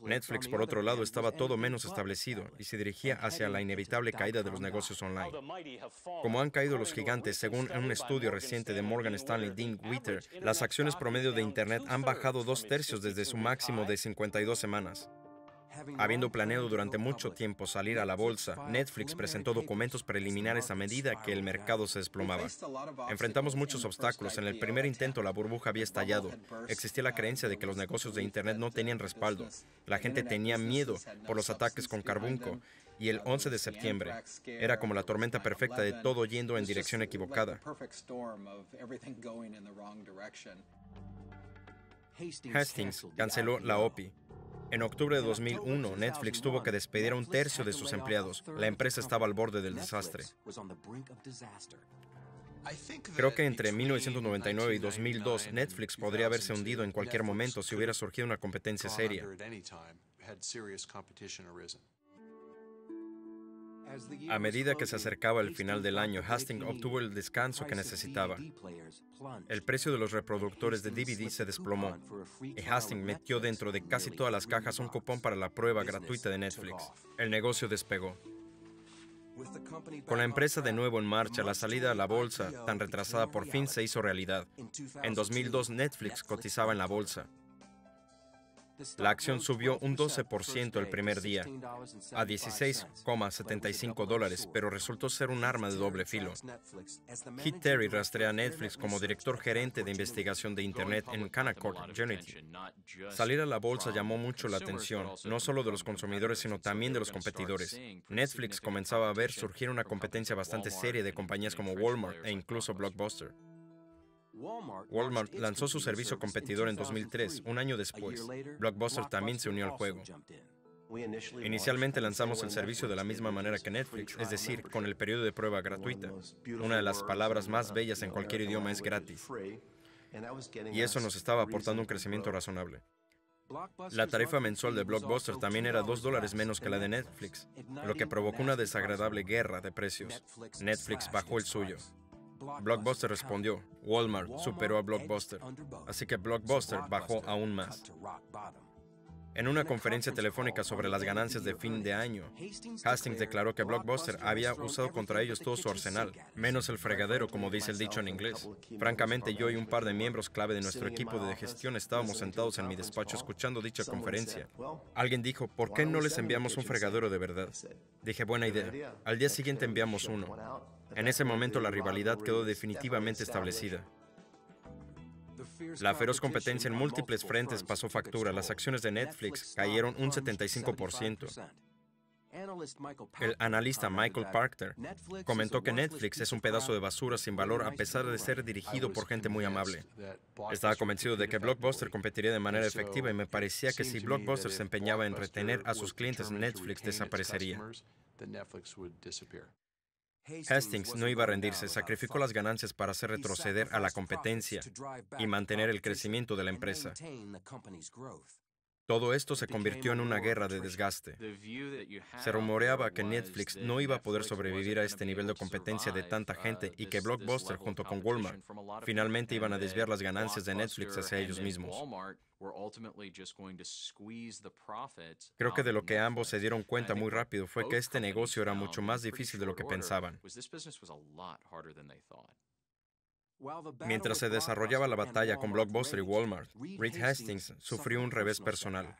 Netflix, por otro lado, estaba todo menos establecido y se dirigía hacia la inevitable caída de los negocios online. Como han caído los gigantes, según un estudio reciente de Morgan Stanley Dean Witter, las acciones promedio de Internet han bajado dos tercios desde su máximo de 52 semanas. Habiendo planeado durante mucho tiempo salir a la bolsa, Netflix presentó documentos preliminares a medida que el mercado se desplomaba. Enfrentamos muchos obstáculos. En el primer intento la burbuja había estallado. Existía la creencia de que los negocios de Internet no tenían respaldo. La gente tenía miedo por los ataques con carbunco y el 11 de septiembre era como la tormenta perfecta de todo yendo en dirección equivocada. Hastings canceló la OPI, en octubre de 2001, Netflix tuvo que despedir a un tercio de sus empleados. La empresa estaba al borde del desastre. Creo que entre 1999 y 2002 Netflix podría haberse hundido en cualquier momento si hubiera surgido una competencia seria. A medida que se acercaba el final del año, Hastings obtuvo el descanso que necesitaba. El precio de los reproductores de DVD se desplomó y Hastings metió dentro de casi todas las cajas un cupón para la prueba gratuita de Netflix. El negocio despegó. Con la empresa de nuevo en marcha, la salida a la bolsa, tan retrasada por fin, se hizo realidad. En 2002 Netflix cotizaba en la bolsa. La acción subió un 12% el primer día, a 16,75 dólares, pero resultó ser un arma de doble filo. Heath Terry rastrea a Netflix como director gerente de investigación de Internet en Canaccord Unity. Salir a la bolsa llamó mucho la atención, no solo de los consumidores, sino también de los competidores. Netflix comenzaba a ver surgir una competencia bastante seria de compañías como Walmart e incluso Blockbuster. Walmart lanzó su servicio competidor en 2003, un año después. Blockbuster también se unió al juego. Inicialmente lanzamos el servicio de la misma manera que Netflix, es decir, con el periodo de prueba gratuita. Una de las palabras más bellas en cualquier idioma es gratis. Y eso nos estaba aportando un crecimiento razonable. La tarifa mensual de Blockbuster también era dos dólares menos que la de Netflix, lo que provocó una desagradable guerra de precios. Netflix bajó el suyo. Blockbuster respondió. Walmart superó a Blockbuster. Así que Blockbuster bajó aún más. En una conferencia telefónica sobre las ganancias de fin de año, Hastings declaró que Blockbuster había usado contra ellos todo su arsenal, menos el fregadero, como dice el dicho en inglés. Francamente, yo y un par de miembros clave de nuestro equipo de gestión estábamos sentados en mi despacho escuchando dicha conferencia. Alguien dijo, ¿por qué no les enviamos un fregadero de verdad? Dije, buena idea. Al día siguiente enviamos uno. En ese momento la rivalidad quedó definitivamente establecida. La feroz competencia en múltiples frentes pasó factura. Las acciones de Netflix cayeron un 75%. El analista Michael Parker comentó que Netflix es un pedazo de basura sin valor a pesar de ser dirigido por gente muy amable. Estaba convencido de que Blockbuster competiría de manera efectiva y me parecía que si Blockbuster se empeñaba en retener a sus clientes, Netflix desaparecería. Hastings no iba a rendirse, sacrificó las ganancias para hacer retroceder a la competencia y mantener el crecimiento de la empresa. Todo esto se convirtió en una guerra de desgaste. Se rumoreaba que Netflix no iba a poder sobrevivir a este nivel de competencia de tanta uh, gente y que Blockbuster junto con Walmart finalmente iban a desviar las ganancias de Netflix hacia ellos mismos. Creo que de lo que ambos se dieron cuenta muy rápido fue que este negocio era mucho más difícil de lo que pensaban. Mientras se desarrollaba la batalla con Blockbuster y Walmart, Reed Hastings sufrió un revés personal.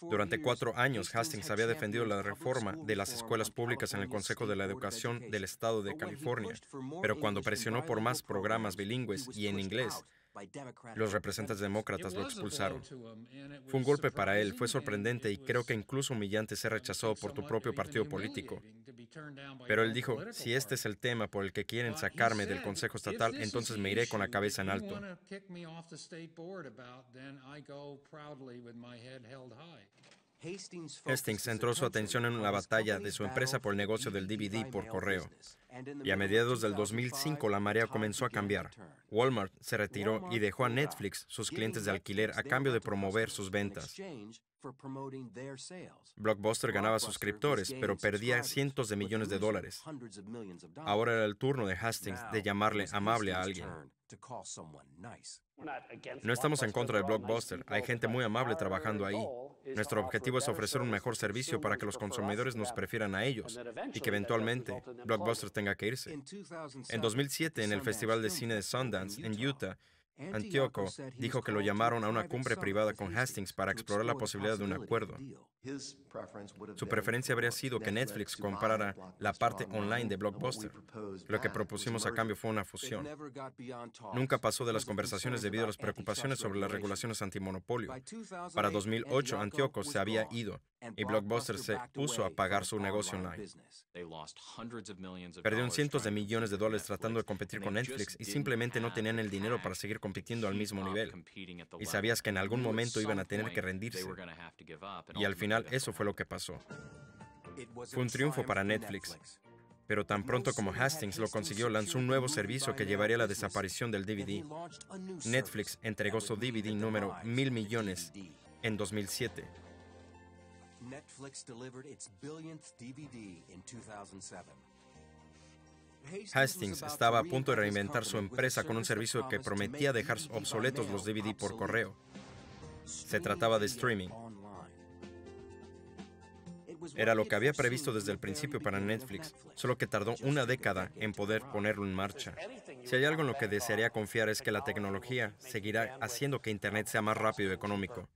Durante cuatro años, Hastings había defendido la reforma de las escuelas públicas en el Consejo de la Educación del Estado de California, pero cuando presionó por más programas bilingües y en inglés, los representantes demócratas lo expulsaron. Em, fue un golpe para él, fue sorprendente y creo que incluso humillante ser rechazado por tu propio partido político. Pero él dijo, si este es el tema por el que quieren sacarme del Consejo Estatal, entonces me iré con la cabeza en alto. Hastings centró su atención en la batalla de su empresa por el negocio del DVD por correo. Y a mediados del 2005 la marea comenzó a cambiar. Walmart se retiró y dejó a Netflix sus clientes de alquiler a cambio de promover sus ventas. Blockbuster ganaba suscriptores, pero perdía cientos de millones de dólares. Ahora era el turno de Hastings de llamarle amable a alguien. No estamos en contra de Blockbuster, hay gente muy amable trabajando ahí. Nuestro objetivo es ofrecer un mejor servicio para que los consumidores nos prefieran a ellos y que eventualmente Blockbuster tenga que irse. En 2007, en el Festival de Cine de Sundance, en Utah, Antioco dijo que lo llamaron a una cumbre privada con Hastings para explorar la posibilidad de un acuerdo. Su preferencia habría sido que Netflix comprara la parte online de Blockbuster. Lo que propusimos a cambio fue una fusión. Nunca pasó de las conversaciones debido a las preocupaciones sobre las regulaciones antimonopolio. Para 2008, Antíoco se había ido y Blockbuster se puso a pagar su negocio online. Perdieron cientos de millones de dólares tratando de competir con Netflix y simplemente no tenían el dinero para seguir compitiendo al mismo nivel y sabías que en algún momento iban a tener que rendirse. Y al final eso fue lo que pasó. Fue un triunfo para Netflix. Pero tan pronto como Hastings lo consiguió, lanzó un nuevo servicio que llevaría a la desaparición del DVD. Netflix entregó su DVD número mil millones en 2007. Netflix 2007. Hastings estaba a punto de reinventar su empresa con un servicio que prometía dejar obsoletos los DVD por correo. Se trataba de streaming. Era lo que había previsto desde el principio para Netflix, solo que tardó una década en poder ponerlo en marcha. Si hay algo en lo que desearía confiar es que la tecnología seguirá haciendo que Internet sea más rápido y económico,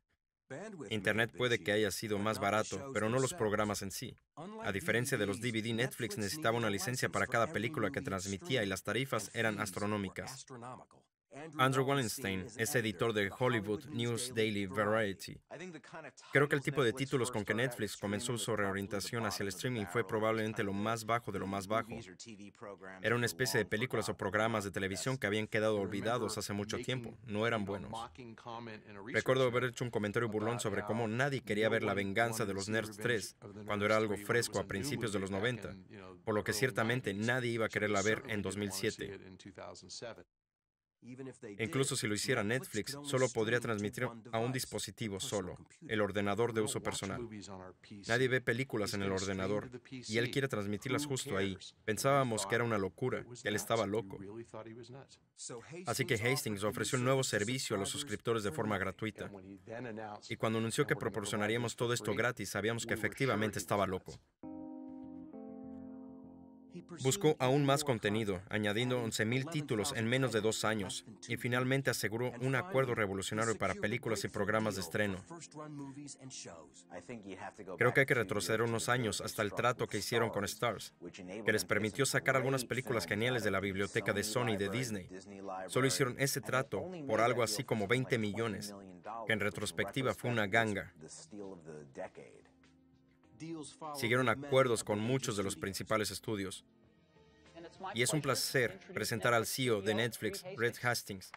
Internet puede que haya sido más barato, pero no los programas en sí. A diferencia de los DVD, Netflix necesitaba una licencia para cada película que transmitía y las tarifas eran astronómicas. Andrew Wallenstein es editor de Hollywood News Daily Variety. Creo que el tipo de títulos con que Netflix comenzó su reorientación hacia el streaming fue probablemente lo más bajo de lo más bajo. Era una especie de películas o programas de televisión que habían quedado olvidados hace mucho tiempo. No eran buenos. Recuerdo haber hecho un comentario burlón sobre cómo nadie quería ver la venganza de los Nerds 3 cuando era algo fresco a principios de los 90, por lo que ciertamente nadie iba a quererla ver en 2007. Incluso si lo hiciera Netflix, solo podría transmitir a un dispositivo solo, el ordenador de uso personal. Nadie ve películas en el ordenador y él quiere transmitirlas justo ahí. Pensábamos que era una locura, que él estaba loco. Así que Hastings ofreció un nuevo servicio a los suscriptores de forma gratuita. Y cuando anunció que proporcionaríamos todo esto gratis, sabíamos que efectivamente estaba loco. Buscó aún más contenido, añadiendo 11.000 títulos en menos de dos años, y finalmente aseguró un acuerdo revolucionario para películas y programas de estreno. Creo que hay que retroceder unos años hasta el trato que hicieron con Stars, que les permitió sacar algunas películas geniales de la biblioteca de Sony y de Disney. Solo hicieron ese trato por algo así como 20 millones, que en retrospectiva fue una ganga. Siguieron acuerdos con muchos de los principales estudios. Y es un placer presentar al CEO de Netflix, Red Hastings.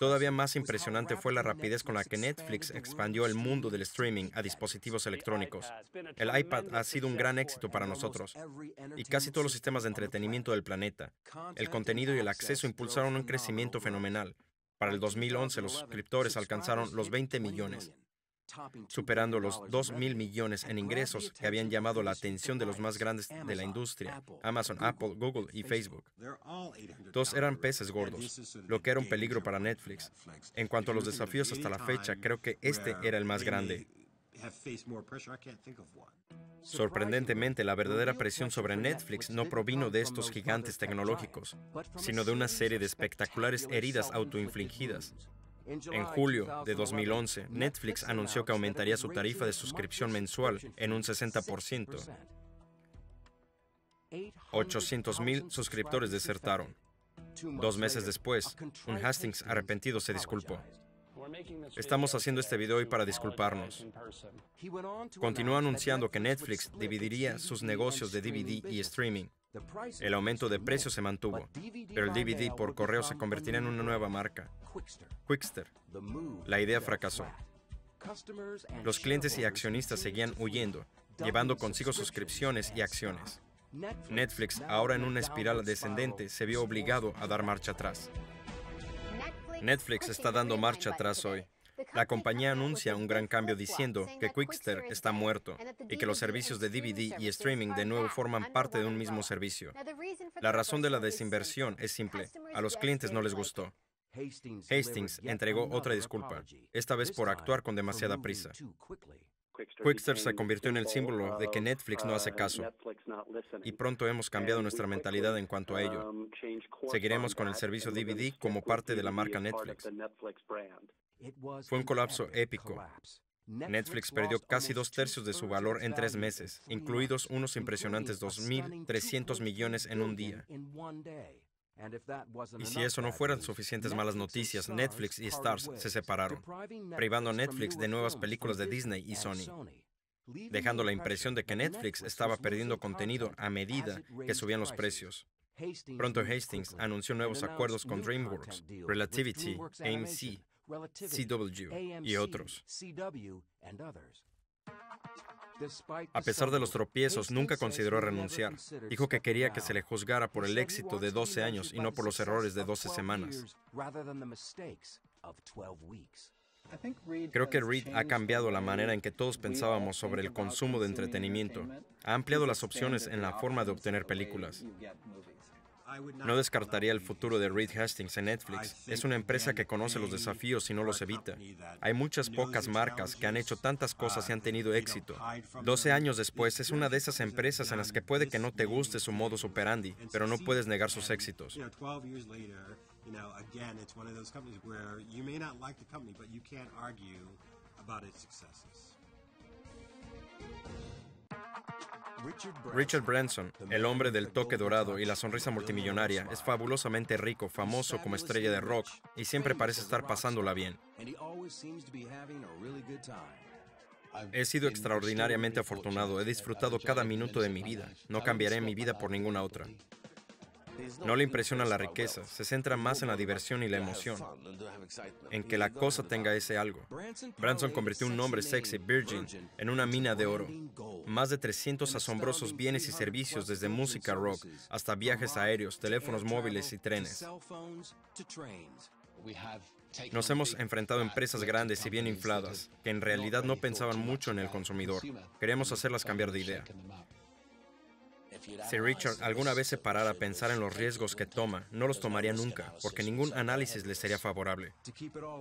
Todavía más impresionante fue la rapidez con la que Netflix expandió el mundo del streaming a dispositivos electrónicos. El iPad ha sido un gran éxito para nosotros y casi todos los sistemas de entretenimiento del planeta. El contenido y el acceso impulsaron un crecimiento fenomenal. Para el 2011 los suscriptores alcanzaron los 20 millones superando los 2 mil millones en ingresos que habían llamado la atención de los más grandes de la industria, Amazon, Apple, Google y Facebook. Dos eran peces gordos, lo que era un peligro para Netflix. En cuanto a los desafíos hasta la fecha, creo que este era el más grande. Sorprendentemente, la verdadera presión sobre Netflix no provino de estos gigantes tecnológicos, sino de una serie de espectaculares heridas autoinfligidas, en julio de 2011, Netflix anunció que aumentaría su tarifa de suscripción mensual en un 60%. 800.000 suscriptores desertaron. Dos meses después, un Hastings arrepentido se disculpó. Estamos haciendo este video hoy para disculparnos. Continuó anunciando que Netflix dividiría sus negocios de DVD y streaming. El aumento de precio se mantuvo, pero el DVD por correo se convertiría en una nueva marca. Quickster. La idea fracasó. Los clientes y accionistas seguían huyendo, llevando consigo suscripciones y acciones. Netflix, ahora en una espiral descendente, se vio obligado a dar marcha atrás. Netflix está dando marcha atrás hoy. La compañía anuncia un gran cambio diciendo que Quickster está muerto y que los servicios de DVD y streaming de nuevo forman parte de un mismo servicio. La razón de la desinversión es simple. A los clientes no les gustó. Hastings entregó otra disculpa, esta vez por actuar con demasiada prisa. Quickster se convirtió en el símbolo de que Netflix no hace uh, caso y pronto hemos cambiado nuestra mentalidad en cuanto a ello. Um, Seguiremos con el servicio DVD como parte de la marca Netflix. Fue un colapso épico. Netflix perdió casi dos tercios de su valor en tres meses, incluidos unos impresionantes 2.300 millones en un día. Y si eso no fueran suficientes malas noticias, Netflix y Stars se separaron, privando a Netflix de nuevas películas de Disney y Sony, dejando la impresión de que Netflix estaba perdiendo contenido a medida que subían los precios. Pronto Hastings anunció nuevos acuerdos con DreamWorks, Relativity, AMC, CW y otros. A pesar de los tropiezos, nunca consideró renunciar. Dijo que quería que se le juzgara por el éxito de 12 años y no por los errores de 12 semanas. Creo que Reed ha cambiado la manera en que todos pensábamos sobre el consumo de entretenimiento. Ha ampliado las opciones en la forma de obtener películas. No descartaría el futuro de Reed Hastings en Netflix. Es una empresa que conoce los desafíos y no los evita. Hay muchas pocas marcas que han hecho tantas cosas y han tenido éxito. 12 años después es una de esas empresas en las que puede que no te guste su modus operandi, pero no puedes negar sus éxitos. Richard Branson, el hombre del toque dorado y la sonrisa multimillonaria, es fabulosamente rico, famoso como estrella de rock y siempre parece estar pasándola bien. He sido extraordinariamente afortunado, he disfrutado cada minuto de mi vida, no cambiaré mi vida por ninguna otra. No le impresiona la riqueza, se centra más en la diversión y la emoción, en que la cosa tenga ese algo. Branson convirtió un nombre sexy, Virgin, en una mina de oro. Más de 300 asombrosos bienes y servicios desde música rock hasta viajes aéreos, teléfonos móviles y trenes. Nos hemos enfrentado a empresas grandes y bien infladas, que en realidad no pensaban mucho en el consumidor. Queremos hacerlas cambiar de idea. Si Richard alguna vez se parara a pensar en los riesgos que toma, no los tomaría nunca, porque ningún análisis le sería favorable.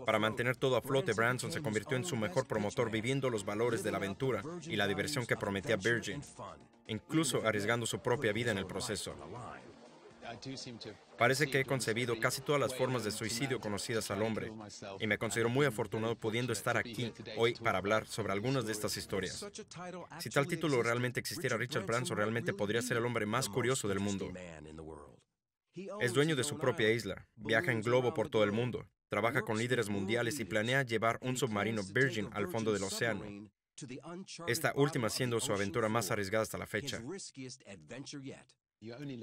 Para mantener todo a flote, Branson se convirtió en su mejor promotor viviendo los valores de la aventura y la diversión que prometía Virgin, incluso arriesgando su propia vida en el proceso. Parece que he concebido casi todas las formas de suicidio conocidas al hombre y me considero muy afortunado pudiendo estar aquí hoy para hablar sobre algunas de estas historias. Si tal título realmente existiera, Richard Branson realmente podría ser el hombre más curioso del mundo. Es dueño de su propia isla, viaja en globo por todo el mundo, trabaja con líderes mundiales y planea llevar un submarino Virgin al fondo del océano. Esta última siendo su aventura más arriesgada hasta la fecha.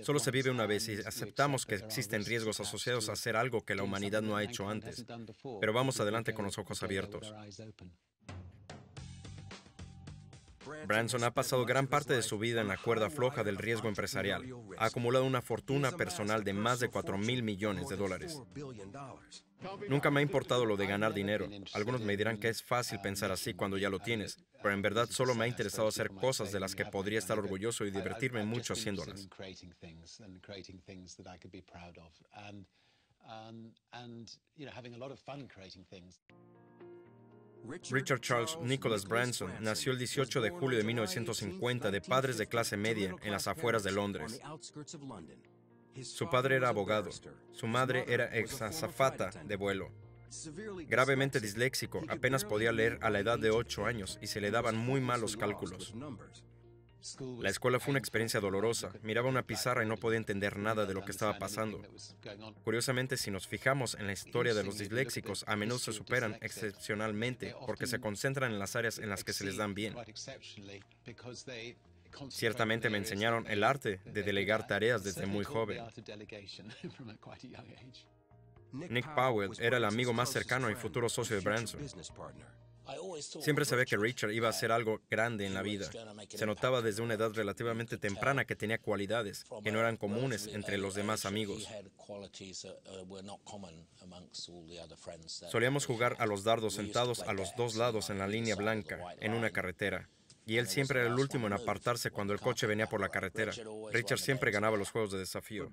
Solo se vive una vez y aceptamos que existen riesgos asociados a hacer algo que la humanidad no ha hecho antes, pero vamos adelante con los ojos abiertos. Branson ha pasado gran parte de su vida en la cuerda floja del riesgo empresarial. Ha acumulado una fortuna personal de más de 4 mil millones de dólares. Nunca me ha importado lo de ganar dinero. Algunos me dirán que es fácil pensar así cuando ya lo tienes, pero en verdad solo me ha interesado hacer cosas de las que podría estar orgulloso y divertirme mucho haciéndolas. Richard Charles Nicholas Branson nació el 18 de julio de 1950 de padres de clase media en las afueras de Londres. Su padre era abogado, su madre era ex azafata de vuelo. Gravemente disléxico, apenas podía leer a la edad de 8 años y se le daban muy malos cálculos. La escuela fue una experiencia dolorosa. Miraba una pizarra y no podía entender nada de lo que estaba pasando. Curiosamente, si nos fijamos en la historia de los disléxicos, a menudo se superan excepcionalmente porque se concentran en las áreas en las que se les dan bien. Ciertamente me enseñaron el arte de delegar tareas desde muy joven. Nick Powell era el amigo más cercano y futuro socio de Branson. Siempre sabía que Richard iba a hacer algo grande en la vida. Se notaba desde una edad relativamente temprana que tenía cualidades que no eran comunes entre los demás amigos. Solíamos jugar a los dardos sentados a los dos lados en la línea blanca, en una carretera. Y él siempre era el último en apartarse cuando el coche venía por la carretera. Richard siempre ganaba los juegos de desafío.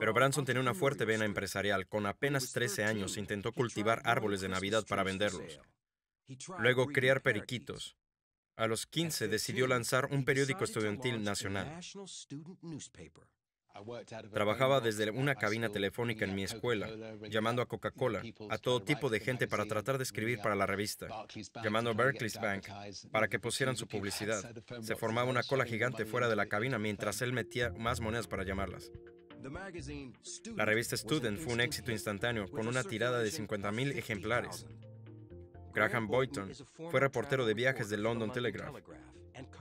Pero Branson tenía una fuerte vena empresarial. Con apenas 13 años intentó cultivar árboles de Navidad para venderlos luego criar periquitos. A los 15 decidió lanzar un periódico estudiantil nacional. Trabajaba desde una cabina telefónica en mi escuela, llamando a Coca-Cola, a todo tipo de gente para tratar de escribir para la revista, llamando a Berkeley's Bank para que pusieran su publicidad. Se formaba una cola gigante fuera de la cabina mientras él metía más monedas para llamarlas. La revista Student fue un éxito instantáneo, con una tirada de 50.000 ejemplares. Graham Boyton fue reportero de viajes del London Telegraph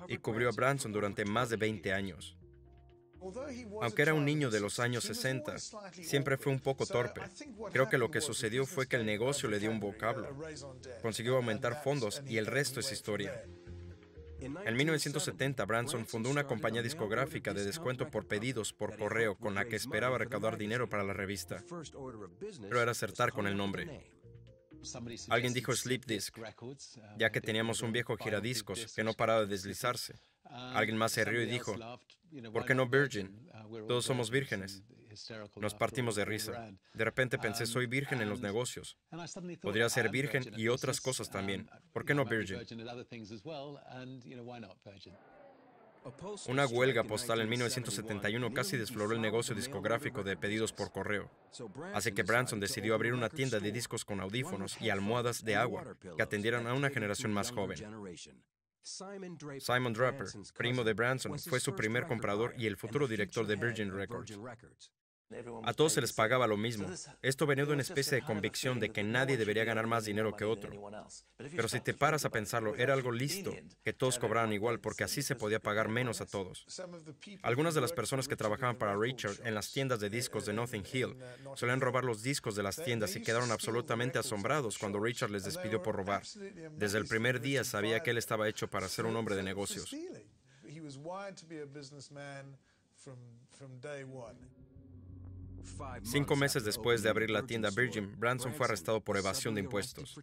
y cubrió a Branson durante más de 20 años. Aunque era un niño de los años 60, siempre fue un poco torpe. Creo que lo que sucedió fue que el negocio le dio un vocablo. Consiguió aumentar fondos y el resto es historia. En 1970, Branson fundó una compañía discográfica de descuento por pedidos por correo con la que esperaba recaudar dinero para la revista, pero era acertar con el nombre. Alguien dijo Sleep Disc, ya que teníamos un viejo giradiscos que no paraba de deslizarse. Alguien más se rió y dijo, ¿por qué no Virgin? Todos somos vírgenes. Nos partimos de risa. De repente pensé, soy virgen en los negocios. Podría ser virgen y otras cosas también. ¿Por qué no Virgin? Una huelga postal en 1971 casi desfloró el negocio discográfico de pedidos por correo, así que Branson decidió abrir una tienda de discos con audífonos y almohadas de agua que atendieran a una generación más joven. Simon Draper, primo de Branson, fue su primer comprador y el futuro director de Virgin Records. A todos se les pagaba lo mismo. Esto venía de una especie de convicción de que nadie debería ganar más dinero que otro. Pero si te paras a pensarlo, era algo listo, que todos cobraran igual, porque así se podía pagar menos a todos. Algunas de las personas que trabajaban para Richard en las tiendas de discos de eh, Nothing eh, Hill eh, solían robar los discos de las tiendas y quedaron absolutamente asombrados cuando Richard les despidió por robar. Desde el primer día sabía que él estaba hecho para ser un hombre de negocios. Cinco meses después de abrir la tienda Virgin, Branson fue arrestado por evasión de impuestos.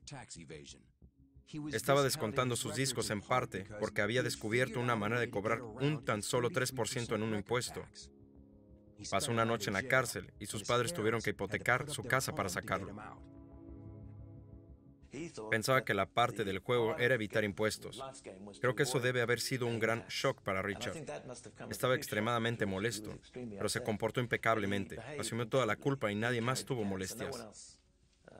Estaba descontando sus discos en parte porque había descubierto una manera de cobrar un tan solo 3% en un impuesto. Pasó una noche en la cárcel y sus padres tuvieron que hipotecar su casa para sacarlo. Pensaba que la parte del juego era evitar impuestos. Creo que eso debe haber sido un gran shock para Richard. Estaba extremadamente molesto, pero se comportó impecablemente. Asumió toda la culpa y nadie más tuvo molestias. Uh,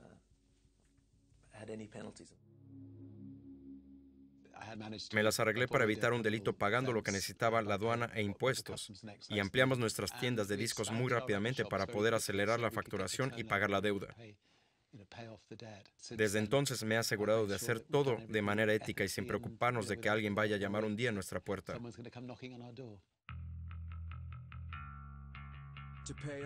Me las arreglé para evitar un delito pagando lo que necesitaba la aduana e impuestos. Y ampliamos nuestras tiendas de discos muy rápidamente para poder acelerar la facturación y pagar la deuda. Desde entonces me he asegurado de hacer todo de manera ética y sin preocuparnos de que alguien vaya a llamar un día a nuestra puerta.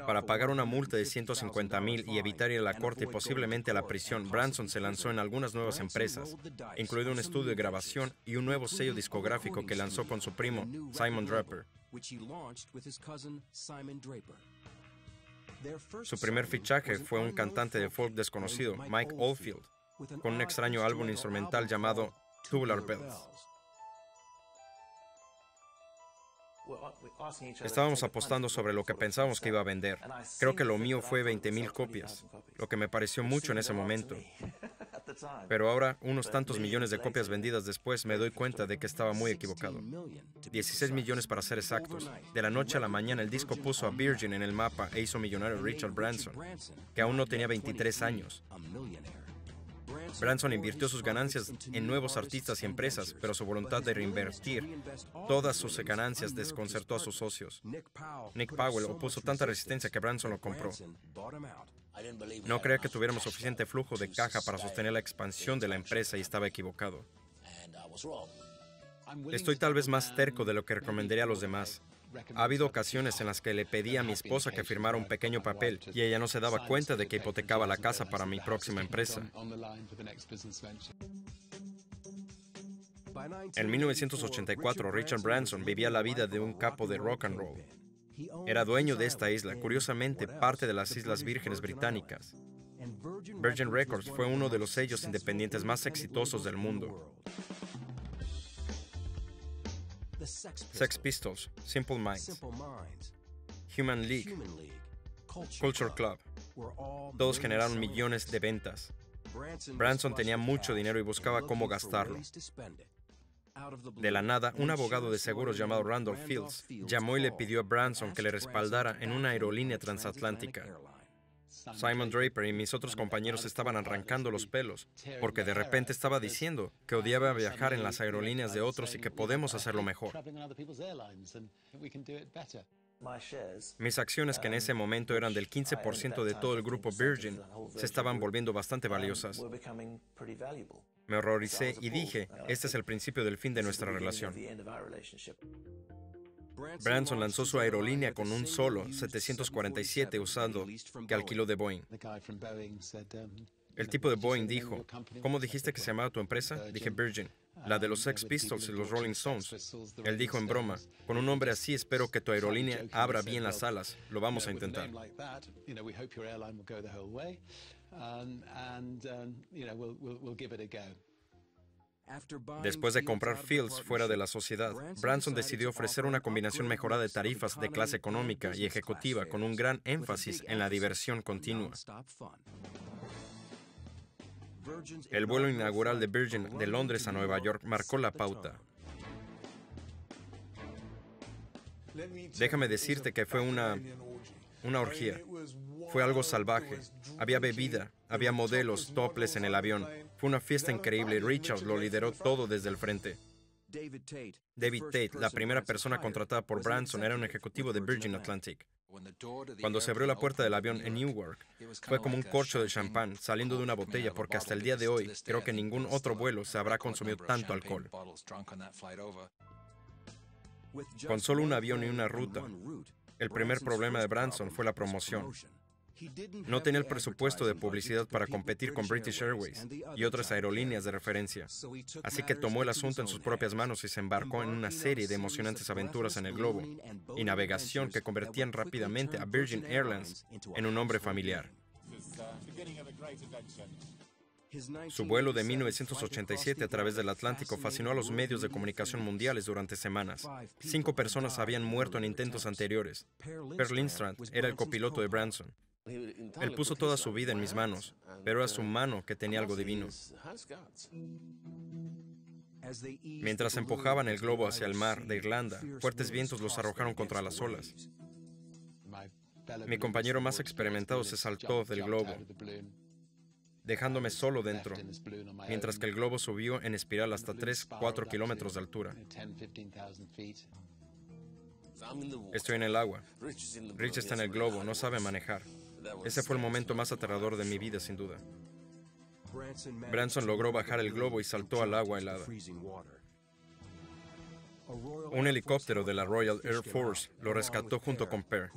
Para pagar una multa de 150 mil y evitar ir a la corte y posiblemente a la prisión, Branson se lanzó en algunas nuevas empresas, incluido un estudio de grabación y un nuevo sello discográfico que lanzó con su primo, Simon Draper. Su primer fichaje fue un cantante de folk desconocido, Mike Oldfield, con un extraño álbum instrumental llamado Tubular Bells. Estábamos apostando sobre lo que pensábamos que iba a vender. Creo que lo mío fue 20.000 copias, lo que me pareció mucho en ese momento. Pero ahora, unos tantos millones de copias vendidas después, me doy cuenta de que estaba muy equivocado. 16 millones para ser exactos. De la noche a la mañana, el disco puso a Virgin en el mapa e hizo millonario Richard Branson, que aún no tenía 23 años. Branson invirtió sus ganancias en nuevos artistas y empresas, pero su voluntad de reinvertir todas sus ganancias desconcertó a sus socios. Nick Powell opuso tanta resistencia que Branson lo compró. No creía que tuviéramos suficiente flujo de caja para sostener la expansión de la empresa y estaba equivocado. Estoy tal vez más terco de lo que recomendaría a los demás. Ha habido ocasiones en las que le pedí a mi esposa que firmara un pequeño papel y ella no se daba cuenta de que hipotecaba la casa para mi próxima empresa. En 1984, Richard Branson vivía la vida de un capo de rock and roll. Era dueño de esta isla, curiosamente parte de las Islas Vírgenes Británicas. Virgin Records fue uno de los sellos independientes más exitosos del mundo. Sex Pistols, Simple Minds, Human League, Culture Club, todos generaron millones de ventas. Branson tenía mucho dinero y buscaba cómo gastarlo. De la nada, un abogado de seguros llamado Randolph Fields llamó y le pidió a Branson que le respaldara en una aerolínea transatlántica. Simon Draper y mis otros compañeros estaban arrancando los pelos, porque de repente estaba diciendo que odiaba viajar en las aerolíneas de otros y que podemos hacerlo mejor. Mis acciones, que en ese um, momento eran del 15% de todo el grupo Virgin, se estaban volviendo bastante um, valiosas. Me horroricé y dije, este es el principio del fin de nuestra relación. Branson lanzó su aerolínea con un solo 747 usado que alquiló de Boeing. Um, el tipo de Boeing dijo, ¿cómo dijiste que se llamaba tu empresa? Dije Virgin, la de los um, Sex Pistols y los Rolling Stones. Él dijo en broma, con un hombre así espero que tu aerolínea abra bien las alas, lo vamos a intentar. Después de comprar Fields fuera de la sociedad, Branson decidió ofrecer una combinación mejorada de tarifas de clase económica y ejecutiva con un gran énfasis en la diversión continua. El vuelo inaugural de Virgin de Londres a Nueva York marcó la pauta. Déjame decirte que fue una una orgía. Fue algo salvaje. Había bebida, había modelos, toples en el avión. Fue una fiesta increíble. Richards lo lideró todo desde el frente. David Tate, la primera persona contratada por Branson, era un ejecutivo de Virgin Atlantic. Cuando se abrió la puerta del avión en Newark, fue como un corcho de champán saliendo de una botella porque hasta el día de hoy creo que ningún otro vuelo se habrá consumido tanto alcohol. Con solo un avión y una ruta, el primer problema de Branson fue la promoción. No tenía el presupuesto de publicidad para competir con British Airways y otras aerolíneas de referencia. Así que tomó el asunto en sus propias manos y se embarcó en una serie de emocionantes aventuras en el globo y navegación que convertían rápidamente a Virgin Airlines en un hombre familiar. Uh, su vuelo de 1987 a través del Atlántico fascinó a los medios de comunicación mundiales durante semanas. Cinco personas habían muerto en intentos anteriores. Per Lindstrand era el copiloto de Branson. Él puso toda su vida en mis manos, pero era su mano que tenía algo divino. Mientras empujaban el globo hacia el mar de Irlanda, fuertes vientos los arrojaron contra las olas. Mi compañero más experimentado se saltó del globo dejándome solo dentro, mientras que el globo subió en espiral hasta 3-4 kilómetros de altura. Estoy en el agua. Rich está en el globo, no sabe manejar. Ese fue el momento más aterrador de mi vida, sin duda. Branson logró bajar el globo y saltó al agua helada. Un helicóptero de la Royal Air Force lo rescató junto con Per,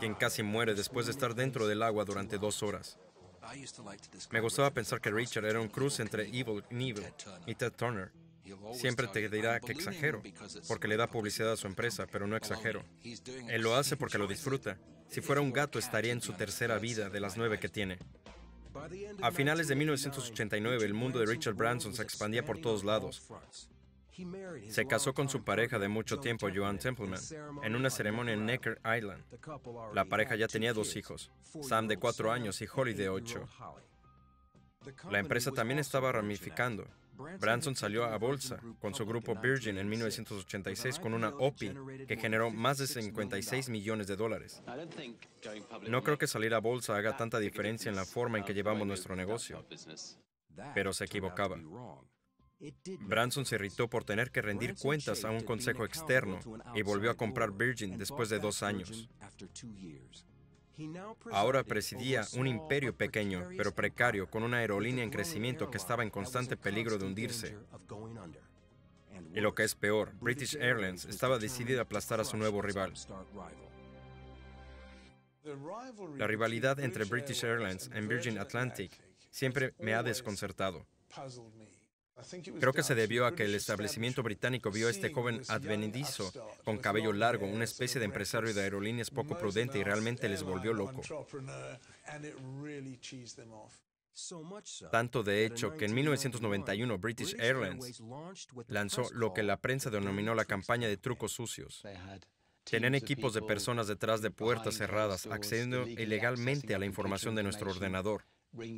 quien casi muere después de estar dentro del agua durante dos horas. Me gustaba pensar que Richard era un cruce entre Evil Knievel y Ted Turner. Siempre te dirá que exagero, porque le da publicidad a su empresa, pero no exagero. Él lo hace porque lo disfruta. Si fuera un gato, estaría en su tercera vida de las nueve que tiene. A finales de 1989, el mundo de Richard Branson se expandía por todos lados. Se casó con su pareja de mucho tiempo, Joan Templeman, en una ceremonia en Necker Island. La pareja ya tenía dos hijos, Sam de cuatro años y Holly de ocho. La empresa también estaba ramificando. Branson salió a bolsa con su grupo Virgin en 1986 con una OPI que generó más de 56 millones de dólares. No creo que salir a bolsa haga tanta diferencia en la forma en que llevamos nuestro negocio, pero se equivocaba. Branson se irritó por tener que rendir cuentas a un consejo externo y volvió a comprar Virgin después de dos años. Ahora presidía un imperio pequeño, pero precario, con una aerolínea en crecimiento que estaba en constante peligro de hundirse. Y lo que es peor, British Airlines estaba decidida a aplastar a su nuevo rival. La rivalidad entre British Airlines y Virgin Atlantic siempre me ha desconcertado. Creo que se debió a que el establecimiento británico vio a este joven pues, advenidizo ah, con pues, cabello largo, eh, una especie de empresario de aerolíneas poco prudente y realmente les volvió loco. Tanto de hecho que en 1991 British Airlines lanzó lo que la prensa denominó la campaña de trucos sucios. Tenían equipos de personas detrás de puertas cerradas accediendo ilegalmente a la información de nuestro ordenador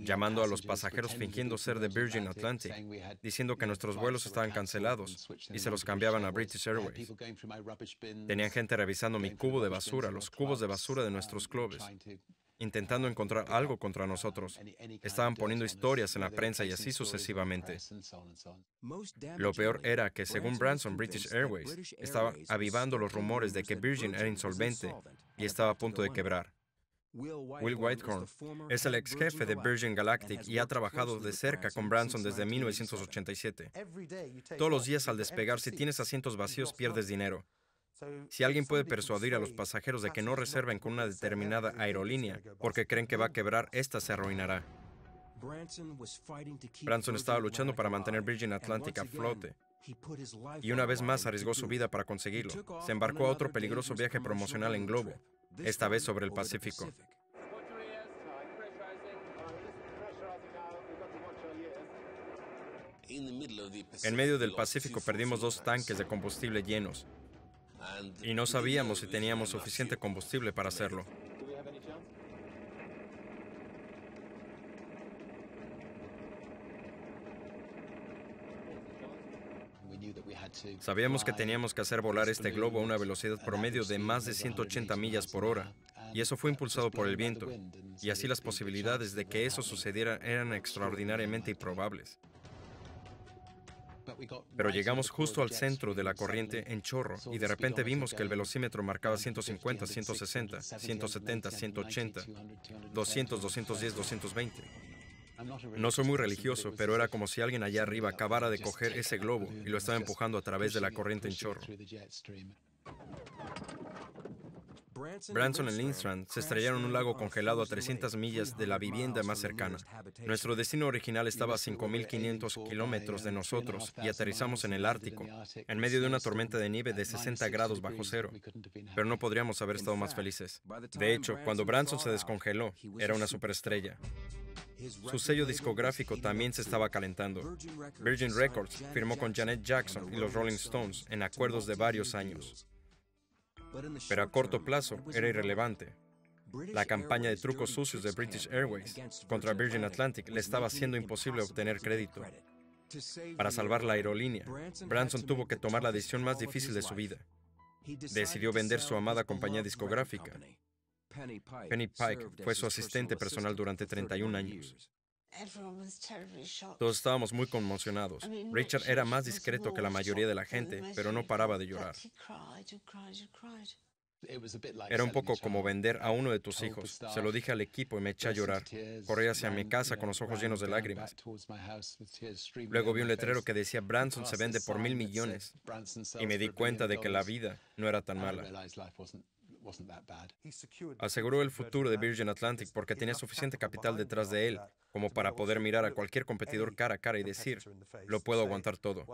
llamando a los pasajeros fingiendo ser de Virgin Atlantic, diciendo que nuestros vuelos estaban cancelados y se los cambiaban a British Airways. Tenían gente revisando mi cubo de basura, los cubos de basura de nuestros um, clubes, intentando encontrar algo contra um, nosotros. Estaban poniendo historias en la prensa y así sucesivamente. Lo peor era que, según Branson, British Airways estaba avivando los rumores de que Virgin era insolvente y estaba a punto de quebrar. Will Whitehorn es el ex jefe de Virgin Galactic y ha trabajado de cerca con Branson desde 1987. Todos los días al despegar, si tienes asientos vacíos, pierdes dinero. Si alguien puede persuadir a los pasajeros de que no reserven con una determinada aerolínea porque creen que va a quebrar, esta se arruinará. Branson estaba luchando para mantener Virgin Atlantic a flote y una vez más arriesgó su vida para conseguirlo. Se embarcó a otro peligroso viaje promocional en globo esta vez sobre el Pacífico. En medio del Pacífico perdimos dos tanques de combustible llenos y no sabíamos si teníamos suficiente combustible para hacerlo. Sabíamos que teníamos que hacer volar este globo a una velocidad promedio de más de 180 millas por hora, y eso fue impulsado por el viento, y así las posibilidades de que eso sucediera eran extraordinariamente improbables. Pero llegamos justo al centro de la corriente en chorro y de repente vimos que el velocímetro marcaba 150, 160, 170, 180, 200, 210, 220. No soy muy religioso, pero era como si alguien allá arriba acabara de coger ese globo y lo estaba empujando a través de la corriente en chorro. Branson y Lindstrand se estrellaron en un lago congelado a 300 millas de la vivienda más cercana. Nuestro destino original estaba a 5.500 kilómetros de nosotros y aterrizamos en el Ártico, en medio de una tormenta de nieve de 60 grados bajo cero. Pero no podríamos haber estado más felices. De hecho, cuando Branson se descongeló, era una superestrella. Su sello discográfico también se estaba calentando. Virgin Records firmó con Janet Jackson y los Rolling Stones en acuerdos de varios años pero a corto plazo era irrelevante. La campaña de trucos sucios de British Airways contra Virgin Atlantic le estaba haciendo imposible obtener crédito. Para salvar la aerolínea, Branson tuvo que tomar la decisión más difícil de su vida. Decidió vender su amada compañía discográfica. Penny Pike fue su asistente personal durante 31 años. Todos estábamos muy conmocionados. Richard era más discreto que la mayoría de la gente, pero no paraba de llorar. Era un poco como vender a uno de tus hijos. Se lo dije al equipo y me eché a llorar. Corrí hacia mi casa con los ojos llenos de lágrimas. Luego vi un letrero que decía Branson se vende por mil millones y me di cuenta de que la vida no era tan mala. Aseguró el futuro de Virgin Atlantic porque tenía suficiente capital detrás de él como para poder mirar a cualquier competidor cara a cara y decir, lo puedo aguantar todo.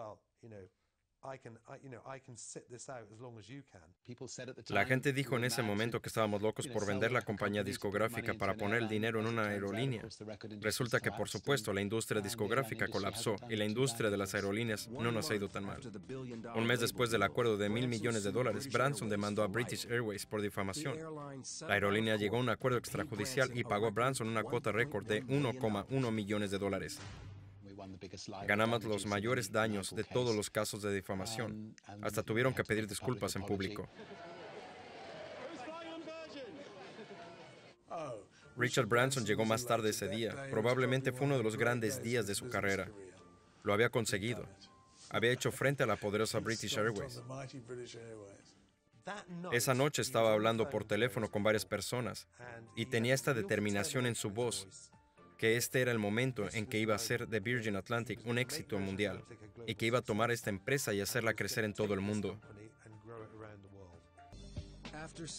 La gente dijo en ese momento que estábamos locos por vender la compañía discográfica para poner el dinero en una aerolínea. Resulta que, por supuesto, la industria discográfica colapsó y la industria de las aerolíneas no nos ha ido tan mal. Un mes después del acuerdo de mil millones de dólares, Branson demandó a British Airways por difamación. La aerolínea llegó a un acuerdo extrajudicial y pagó a Branson una cuota récord de 1,1 millones de dólares. Ganamos los mayores daños de todos los casos de difamación. Um, Hasta tuvieron que pedir disculpas en público. Oh, Richard Branson llegó más tarde ese día. Probablemente fue uno de los grandes días de su carrera. Lo había conseguido. Había hecho frente a la poderosa British Airways. Esa noche estaba hablando por teléfono con varias personas y tenía esta determinación en su voz que este era el momento en que iba a ser The Virgin Atlantic un éxito mundial y que iba a tomar esta empresa y hacerla crecer en todo el mundo.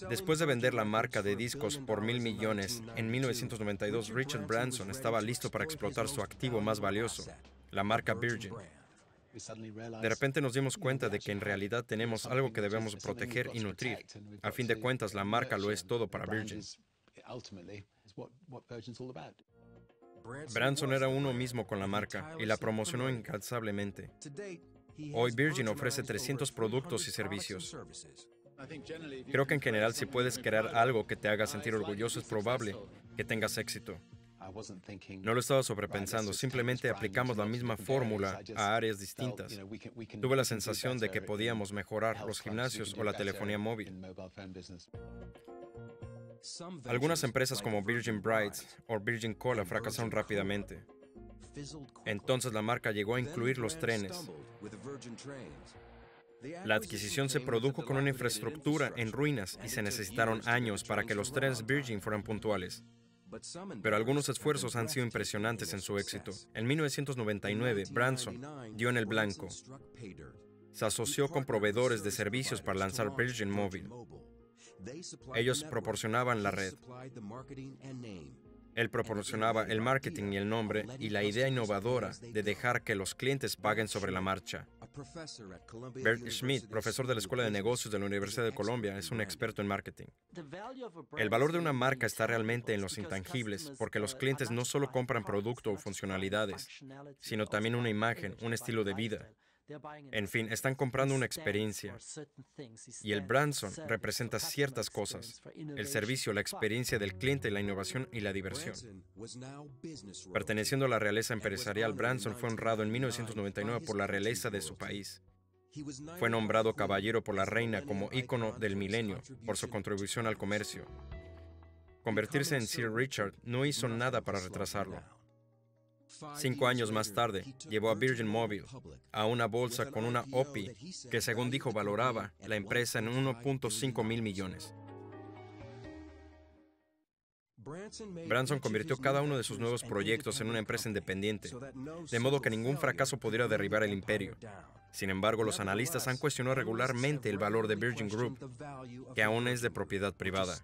Después de vender la marca de discos por mil millones, en 1992 Richard Branson estaba listo para explotar su activo más valioso, la marca Virgin. De repente nos dimos cuenta de que en realidad tenemos algo que debemos proteger y nutrir. A fin de cuentas, la marca lo es todo para Virgin. Branson era uno mismo con la marca y la promocionó incansablemente. Hoy Virgin ofrece 300 productos y servicios. Creo que en general si puedes crear algo que te haga sentir orgulloso es probable que tengas éxito. No lo estaba sobrepensando, simplemente aplicamos la misma fórmula a áreas distintas. Tuve la sensación de que podíamos mejorar los gimnasios o la telefonía móvil. Algunas empresas como Virgin Brights o Virgin Cola fracasaron rápidamente. Entonces la marca llegó a incluir los trenes. La adquisición se produjo con una infraestructura en ruinas y se necesitaron años para que los trenes Virgin fueran puntuales. Pero algunos esfuerzos han sido impresionantes en su éxito. En 1999, Branson dio en el blanco. Se asoció con proveedores de servicios para lanzar Virgin Mobile. Ellos proporcionaban la red. Él proporcionaba el marketing y el nombre y la idea innovadora de dejar que los clientes paguen sobre la marcha. Bert Schmidt, profesor de la Escuela de Negocios de la Universidad de Colombia, es un experto en marketing. El valor de una marca está realmente en los intangibles, porque los uh, clientes no solo compran producto o funcionalidades, sino también una imagen, un estilo de vida, en fin, están comprando una experiencia. Y el Branson representa ciertas cosas, el servicio, la experiencia del cliente, la innovación y la diversión. Perteneciendo a la realeza empresarial, Branson fue honrado en 1999 por la realeza de su país. Fue nombrado caballero por la reina como ícono del milenio por su contribución al comercio. Convertirse en Sir Richard no hizo nada para retrasarlo. Cinco años más tarde, llevó a Virgin Mobile a una bolsa con una OPI que, según dijo, valoraba la empresa en 1.5 mil millones. Branson convirtió cada uno de sus nuevos proyectos en una empresa independiente, de modo que ningún fracaso pudiera derribar el imperio. Sin embargo, los analistas han cuestionado regularmente el valor de Virgin Group, que aún es de propiedad privada.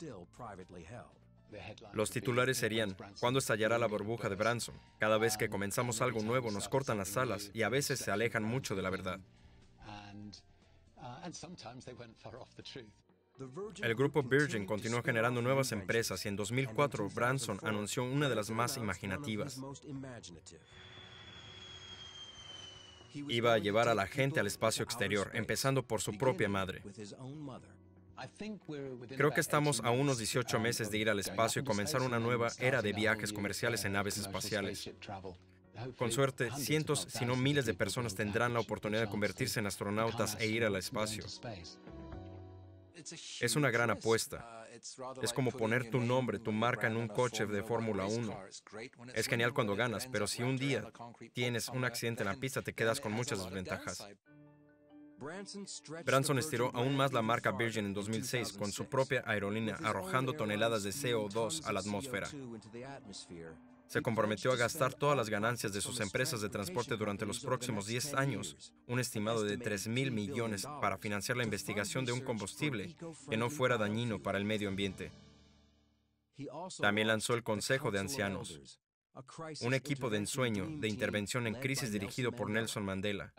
Los titulares serían, ¿cuándo estallará la burbuja de Branson? Cada vez que comenzamos algo nuevo nos cortan las alas y a veces se alejan mucho de la verdad. El grupo Virgin continuó generando nuevas empresas y en 2004 Branson anunció una de las más imaginativas. Iba a llevar a la gente al espacio exterior, empezando por su propia madre. Creo que estamos a unos 18 um, meses de ir al espacio y comenzar una nueva era de viajes comerciales en naves espaciales. Con suerte, cientos, si no miles de personas tendrán la oportunidad de convertirse en astronautas e ir al espacio. Es una gran apuesta. Es como poner tu nombre, tu marca en un coche de Fórmula 1. Es genial cuando ganas, pero si un día tienes un accidente en la pista te quedas con muchas desventajas. Branson estiró aún más la marca Virgin en 2006 con su propia aerolínea arrojando toneladas de CO2 a la atmósfera. Se comprometió a gastar todas las ganancias de sus empresas de transporte durante los próximos 10 años, un estimado de 3 mil millones para financiar la investigación de un combustible que no fuera dañino para el medio ambiente. También lanzó el Consejo de Ancianos, un equipo de ensueño de intervención en crisis dirigido por Nelson Mandela.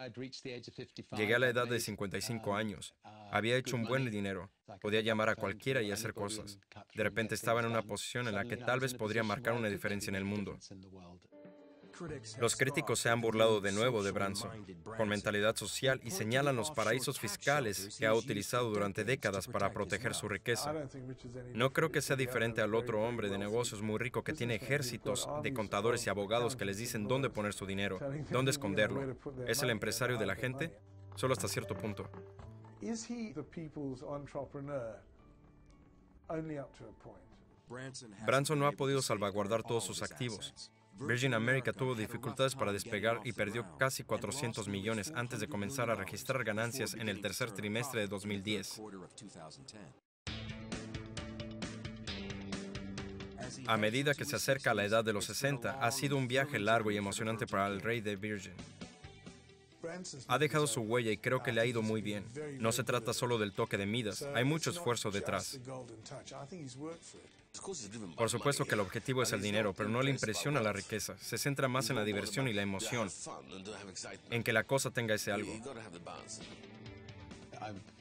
Llegué a la edad de 55 um, años, uh, había hecho un buen dinero, podía llamar a cualquiera y hacer cosas. De repente estaba en una posición en la que tal vez podría marcar una diferencia en el mundo. Los críticos se han burlado de nuevo de Branson, con mentalidad social, y señalan los paraísos fiscales que ha utilizado durante décadas para proteger su riqueza. No creo que sea diferente al otro hombre de negocios muy rico que tiene ejércitos de contadores y abogados que les dicen dónde poner su dinero, dónde esconderlo. ¿Es el empresario de la gente? Solo hasta cierto punto. Branson no ha podido salvaguardar todos sus activos. Virgin America tuvo dificultades para despegar y perdió casi 400 millones antes de comenzar a registrar ganancias en el tercer trimestre de 2010. A medida que se acerca a la edad de los 60, ha sido un viaje largo y emocionante para el rey de Virgin. Ha dejado su huella y creo que le ha ido muy bien. No se trata solo del toque de Midas, hay mucho esfuerzo detrás. Por supuesto que el objetivo es el dinero, pero no le impresiona la riqueza. Se centra más en la diversión y la emoción, en que la cosa tenga ese algo.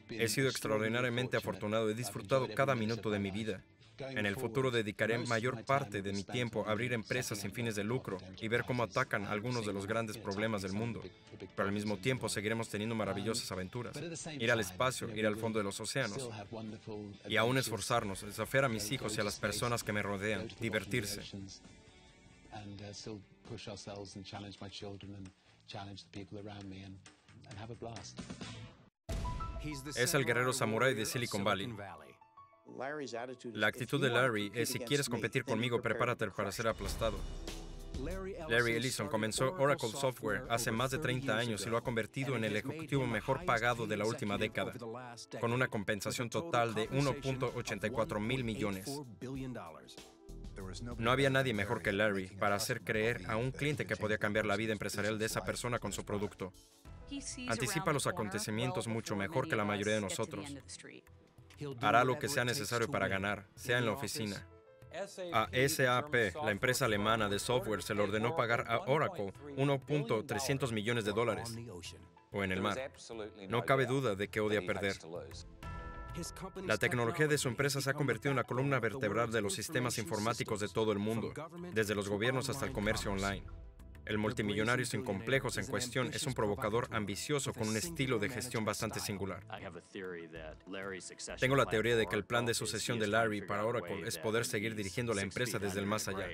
He sido extraordinariamente afortunado, he disfrutado cada minuto de mi vida. En el futuro dedicaré mayor parte de mi tiempo a abrir empresas sin fines de lucro y ver cómo atacan algunos de los grandes problemas del mundo. Pero al mismo tiempo seguiremos teniendo maravillosas aventuras. Ir al espacio, ir al fondo de los océanos y aún esforzarnos, desafiar a mis hijos y a las personas que me rodean, divertirse. Es el guerrero samurái de Silicon Valley. La actitud de Larry es, si quieres competir conmigo, prepárate para ser aplastado. Larry Ellison comenzó Oracle Software hace más de 30 años y lo ha convertido en el ejecutivo mejor pagado de la última década, con una compensación total de 1.84 mil millones. No había nadie mejor que Larry para hacer creer a un cliente que podía cambiar la vida empresarial de esa persona con su producto. Anticipa los acontecimientos mucho mejor que la mayoría de nosotros. Hará lo que sea necesario para ganar, sea en la oficina. A SAP, la empresa alemana de software, se le ordenó pagar a Oracle 1.300 millones de dólares o en el mar. No cabe duda de que odia perder. La tecnología de su empresa se ha convertido en la columna vertebral de los sistemas informáticos de todo el mundo, desde los gobiernos hasta el comercio online. El multimillonario sin complejos en cuestión es un provocador ambicioso con un estilo de gestión bastante singular. Tengo la teoría de que el plan de sucesión de Larry para Oracle es poder seguir dirigiendo la empresa desde el más allá.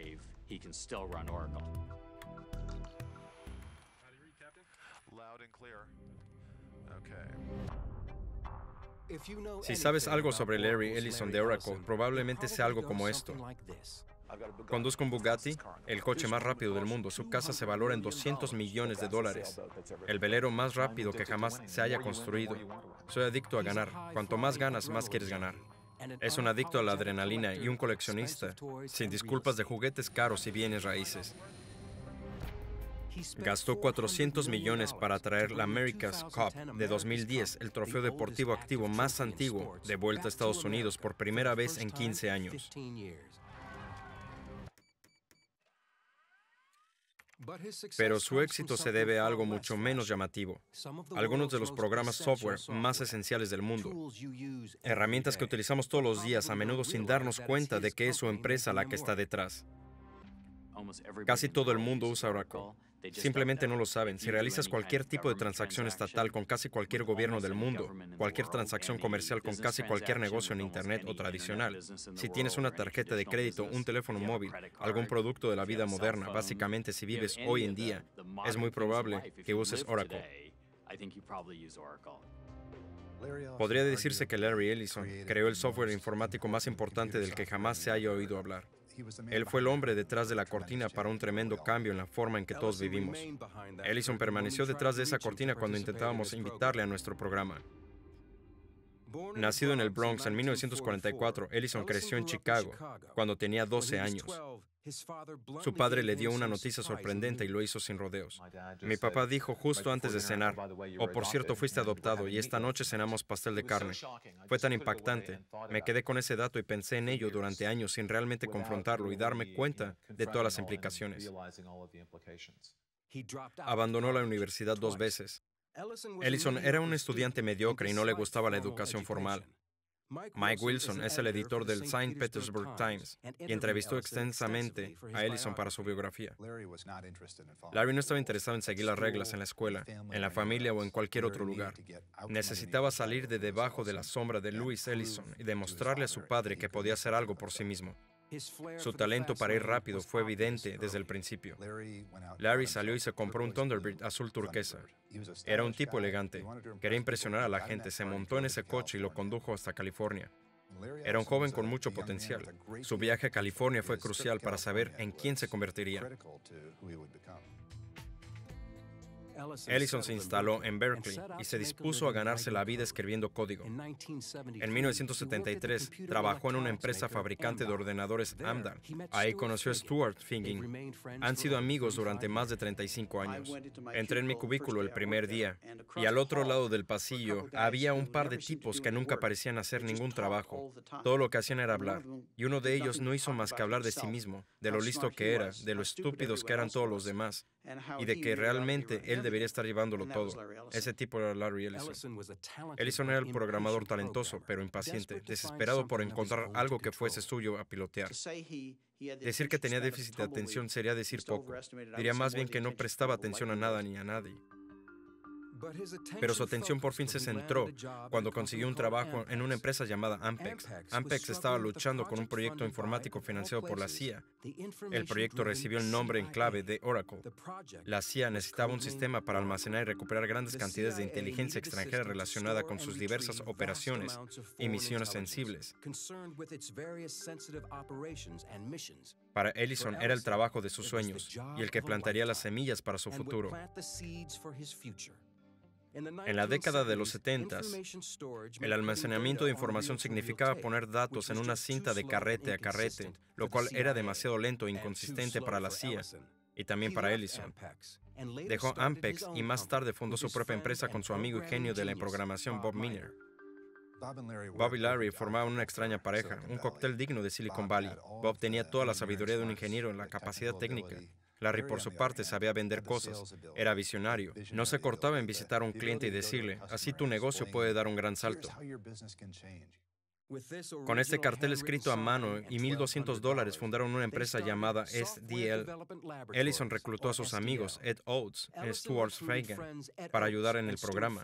Si sabes algo sobre Larry Ellison de Oracle, probablemente sea algo como esto. Conduzco un Bugatti, el coche más rápido del mundo. Su casa se valora en 200 millones de dólares. El velero más rápido que jamás se haya construido. Soy adicto a ganar. Cuanto más ganas, más quieres ganar. Es un adicto a la adrenalina y un coleccionista, sin disculpas de juguetes caros y bienes raíces. Gastó 400 millones para traer la America's Cup de 2010, el trofeo deportivo activo más antiguo, de vuelta a Estados Unidos por primera vez en 15 años. Pero su éxito se debe a algo mucho menos llamativo. Algunos de los programas software más esenciales del mundo. Herramientas que utilizamos todos los días, a menudo sin darnos cuenta de que es su empresa la que está detrás. Casi todo el mundo usa Oracle. Simplemente no lo saben. Si realizas cualquier tipo de transacción estatal con casi cualquier gobierno del mundo, cualquier transacción comercial con casi cualquier negocio en Internet o tradicional, si tienes una tarjeta de crédito, un teléfono móvil, algún producto de la vida moderna, básicamente si vives hoy en día, es muy probable que uses Oracle. Podría decirse que Larry Ellison creó el software informático más importante del que jamás se haya oído hablar. Él fue el hombre detrás de la cortina para un tremendo cambio en la forma en que todos vivimos. Ellison permaneció detrás de esa cortina cuando intentábamos invitarle a nuestro programa. Nacido en el Bronx en 1944, Ellison creció en Chicago cuando tenía 12 años. Su padre le dio una noticia sorprendente y lo hizo sin rodeos. Mi papá dijo justo antes de cenar, o oh, por cierto, fuiste adoptado y esta noche cenamos pastel de carne. Fue tan impactante. Me quedé con ese dato y pensé en ello durante años sin realmente confrontarlo y darme cuenta de todas las implicaciones. Abandonó la universidad dos veces. Ellison era un estudiante mediocre y no le gustaba la educación formal. Mike Wilson es el editor del St. Petersburg Times y entrevistó extensamente a Ellison para su biografía. Larry no estaba interesado en seguir las reglas en la escuela, en la familia o en cualquier otro lugar. Necesitaba salir de debajo de la sombra de Louis Ellison y demostrarle a su padre que podía hacer algo por sí mismo. Su talento para ir rápido fue evidente desde el principio. Larry salió y se compró un Thunderbird azul turquesa. Era un tipo elegante. Quería impresionar a la gente. Se montó en ese coche y lo condujo hasta California. Era un joven con mucho potencial. Su viaje a California fue crucial para saber en quién se convertiría. Ellison se instaló en Berkeley y se dispuso a ganarse la vida escribiendo código. En 1973 trabajó en una empresa fabricante de ordenadores Amdar. Ahí conoció a Stuart Finging. Han sido amigos durante más de 35 años. Entré en mi cubículo el primer día y al otro lado del pasillo había un par de tipos que nunca parecían hacer ningún trabajo. Todo lo que hacían era hablar y uno de ellos no hizo más que hablar de sí mismo, de lo listo que era, de lo estúpidos que eran todos los demás y de que realmente él debería estar llevándolo todo. Ese tipo era Larry Ellison. Ellison era el programador talentoso, pero impaciente, desesperado por encontrar algo que fuese suyo a pilotear. Decir que tenía déficit de atención sería decir poco. Diría más bien que no prestaba atención a nada ni a nadie. Pero su atención por fin se centró cuando consiguió un trabajo en una empresa llamada Ampex. Ampex estaba luchando con un proyecto informático financiado por la CIA. El proyecto recibió el nombre en clave de Oracle. La CIA necesitaba un sistema para almacenar y recuperar grandes cantidades de inteligencia extranjera relacionada con sus diversas operaciones y misiones sensibles. Para Ellison era el trabajo de sus sueños y el que plantaría las semillas para su futuro. En la década de los 70, el almacenamiento de información significaba poner datos en una cinta de carrete a carrete, lo cual era demasiado lento e inconsistente para la CIA y también para Ellison. Dejó Ampex y más tarde fundó su propia empresa con su amigo y genio de la programación Bob Miner. Bob y Larry formaban una extraña pareja, un cóctel digno de Silicon Valley. Bob tenía toda la sabiduría de un ingeniero, en la capacidad técnica, Larry, por su parte, sabía vender cosas, era visionario, no se cortaba en visitar a un cliente y decirle, así tu negocio puede dar un gran salto. Con este cartel escrito a mano y 1.200 dólares fundaron una empresa llamada SDL. Ellison reclutó a sus amigos Ed Oates y Stuart Fagan para ayudar en el programa.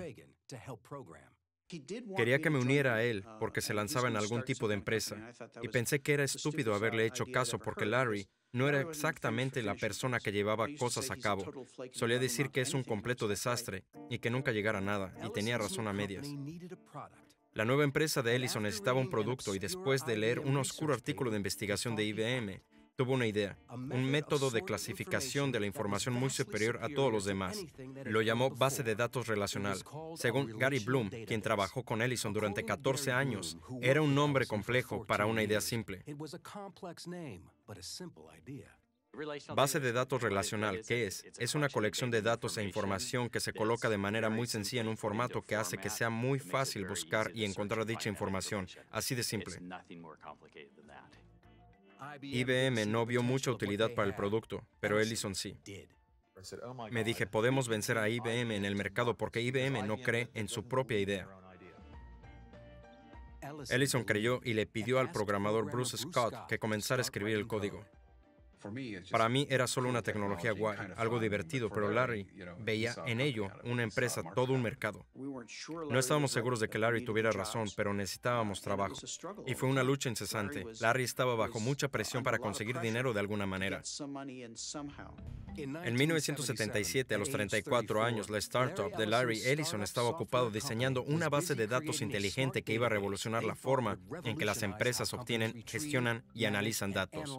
Quería que me uniera a él porque se lanzaba en algún tipo de empresa y pensé que era estúpido haberle hecho caso porque Larry no era exactamente la persona que llevaba cosas a cabo. Solía decir que es un completo desastre y que nunca llegara a nada, y tenía razón a medias. La nueva empresa de Ellison necesitaba un producto y después de leer un oscuro artículo de investigación de IBM, tuvo una idea, un método de clasificación de la información muy superior a todos los demás. Lo llamó base de datos relacional. Según Gary Bloom, quien trabajó con Ellison durante 14 años, era un nombre complejo para una idea simple. Base de datos relacional, ¿qué es? Es una colección de datos e información que se coloca de manera muy sencilla en un formato que hace que sea muy fácil buscar y encontrar dicha información. Así de simple. IBM no vio mucha utilidad para el producto, pero Ellison sí. Me dije, podemos vencer a IBM en el mercado porque IBM no cree en su propia idea. Ellison creyó y le pidió al programador Bruce Scott que comenzara a escribir el código. Para mí era solo una tecnología guay, algo divertido, pero Larry veía en ello una empresa, todo un mercado. No estábamos seguros de que Larry tuviera razón, pero necesitábamos trabajo. Y fue una lucha incesante. Larry estaba bajo mucha presión para conseguir dinero de alguna manera. En 1977, a los 34 años, la startup de Larry Ellison estaba ocupado diseñando una base de datos inteligente que iba a revolucionar la forma en que las empresas obtienen, gestionan y analizan datos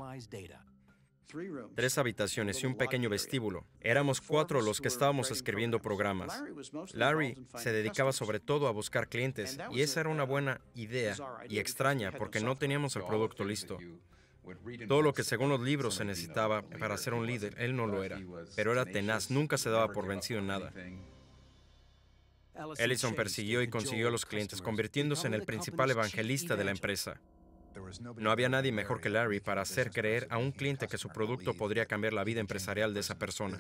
tres habitaciones y un pequeño vestíbulo. Éramos cuatro los que estábamos escribiendo programas. Larry se dedicaba sobre todo a buscar clientes y esa era una buena idea y extraña porque no teníamos el producto listo. Todo lo que según los libros se necesitaba para ser un líder, él no lo era, pero era tenaz, nunca se daba por vencido en nada. Ellison persiguió y consiguió a los clientes, convirtiéndose en el principal evangelista de la empresa. No había nadie mejor que Larry para hacer creer a un cliente que su producto podría cambiar la vida empresarial de esa persona.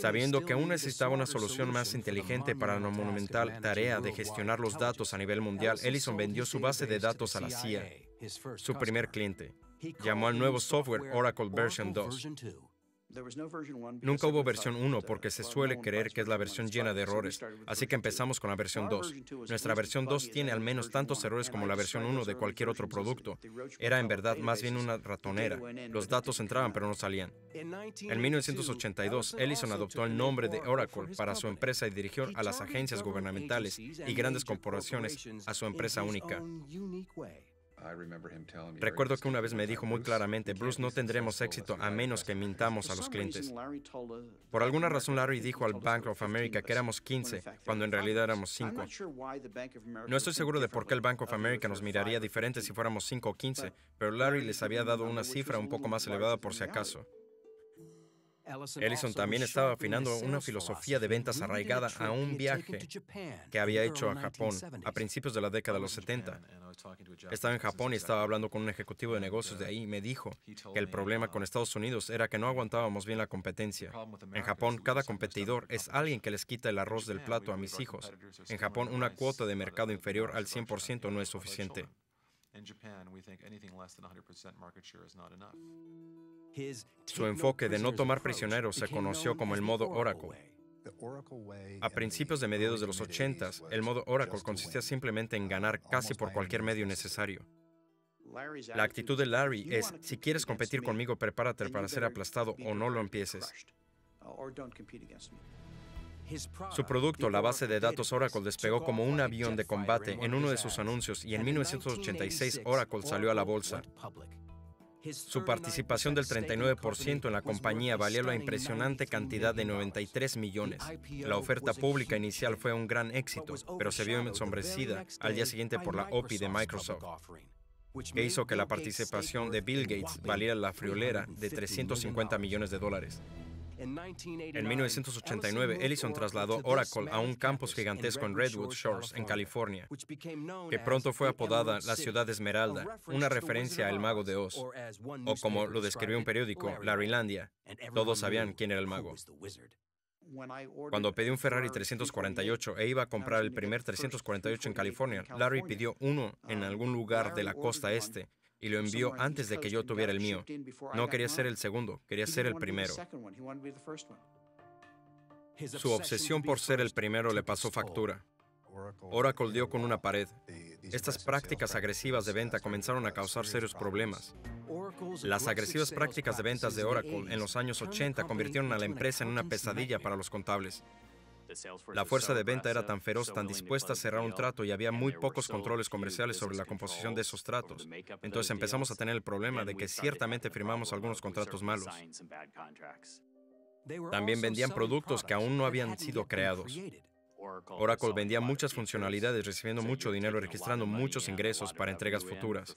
Sabiendo que aún necesitaba una solución más inteligente para la monumental tarea de gestionar los datos a nivel mundial, Ellison vendió su base de datos a la CIA, su primer cliente. Llamó al nuevo software Oracle Version 2. Nunca hubo versión 1 porque se suele creer que es la versión llena de errores, así que empezamos con la versión 2. Nuestra versión 2 tiene al menos tantos errores como la versión 1 de cualquier otro producto. Era en verdad más bien una ratonera. Los datos entraban pero no salían. En 1982, Ellison adoptó el nombre de Oracle para su empresa y dirigió a las agencias gubernamentales y grandes corporaciones a su empresa única. Recuerdo que una vez me dijo muy claramente, Bruce, no tendremos éxito a menos que mintamos a los clientes. Por alguna razón, Larry dijo al Bank of America que éramos 15, cuando en realidad éramos 5. No estoy seguro de por qué el Bank of America nos miraría diferente si fuéramos 5 o 15, pero Larry les había dado una cifra un poco más elevada por si acaso. Ellison también estaba afinando una filosofía de ventas arraigada a un viaje que había hecho a Japón a principios de la década de los 70. Estaba en Japón y estaba hablando con un ejecutivo de negocios de uh, ahí y me dijo que el problema con Estados Unidos era que no aguantábamos bien la competencia. En Japón, cada competidor es alguien que les quita el arroz del plato a mis hijos. En Japón, una cuota de mercado inferior al 100% no es suficiente. Su enfoque de no tomar prisioneros se conoció como el modo Oracle. A principios de mediados de los 80, el modo Oracle consistía simplemente en ganar casi por cualquier medio necesario. La actitud de Larry es, si quieres competir conmigo, prepárate para ser aplastado o no lo empieces. Uh, su producto, la base de datos Oracle, despegó como un avión de combate en uno de sus anuncios y en 1986 Oracle salió a la bolsa. Su participación del 39% en la compañía valía la impresionante cantidad de 93 millones. La oferta pública inicial fue un gran éxito, pero se vio ensombrecida al día siguiente por la OPI de Microsoft que hizo que la participación de Bill Gates valiera la friolera de 350 millones de dólares. En 1989, Ellison trasladó Oracle a un campus gigantesco en Redwood Shores, en California, que pronto fue apodada la Ciudad Esmeralda, una referencia al mago de Oz, o como lo describió un periódico, Landia. Todos sabían quién era el mago. Cuando pedí un Ferrari 348 e iba a comprar el primer 348 en California, Larry pidió uno en um, algún lugar de la costa este y lo envió antes de que yo tuviera el mío. No quería ser el segundo, quería ser el primero. Su obsesión por ser el primero le pasó factura. Oracle dio con una pared. Estas prácticas agresivas de venta comenzaron a causar serios problemas. Las agresivas prácticas de ventas de Oracle en los años 80 convirtieron a la empresa en una pesadilla para los contables. La fuerza de venta era tan feroz, tan dispuesta a cerrar un trato y había muy pocos controles comerciales sobre la composición de esos tratos. Entonces empezamos a tener el problema de que ciertamente firmamos algunos contratos malos. También vendían productos que aún no habían sido creados. Oracle vendía muchas funcionalidades, recibiendo mucho dinero, registrando muchos ingresos para entregas futuras.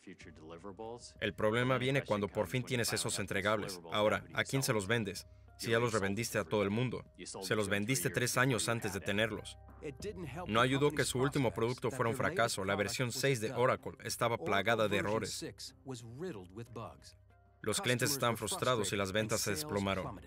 El problema viene cuando por fin tienes esos entregables. Ahora, ¿a quién se los vendes? Si ya los revendiste a todo el mundo, se los vendiste tres años antes de tenerlos. No ayudó que su último producto fuera un fracaso. La versión 6 de Oracle estaba plagada de errores. Los clientes estaban frustrados y las ventas se desplomaron.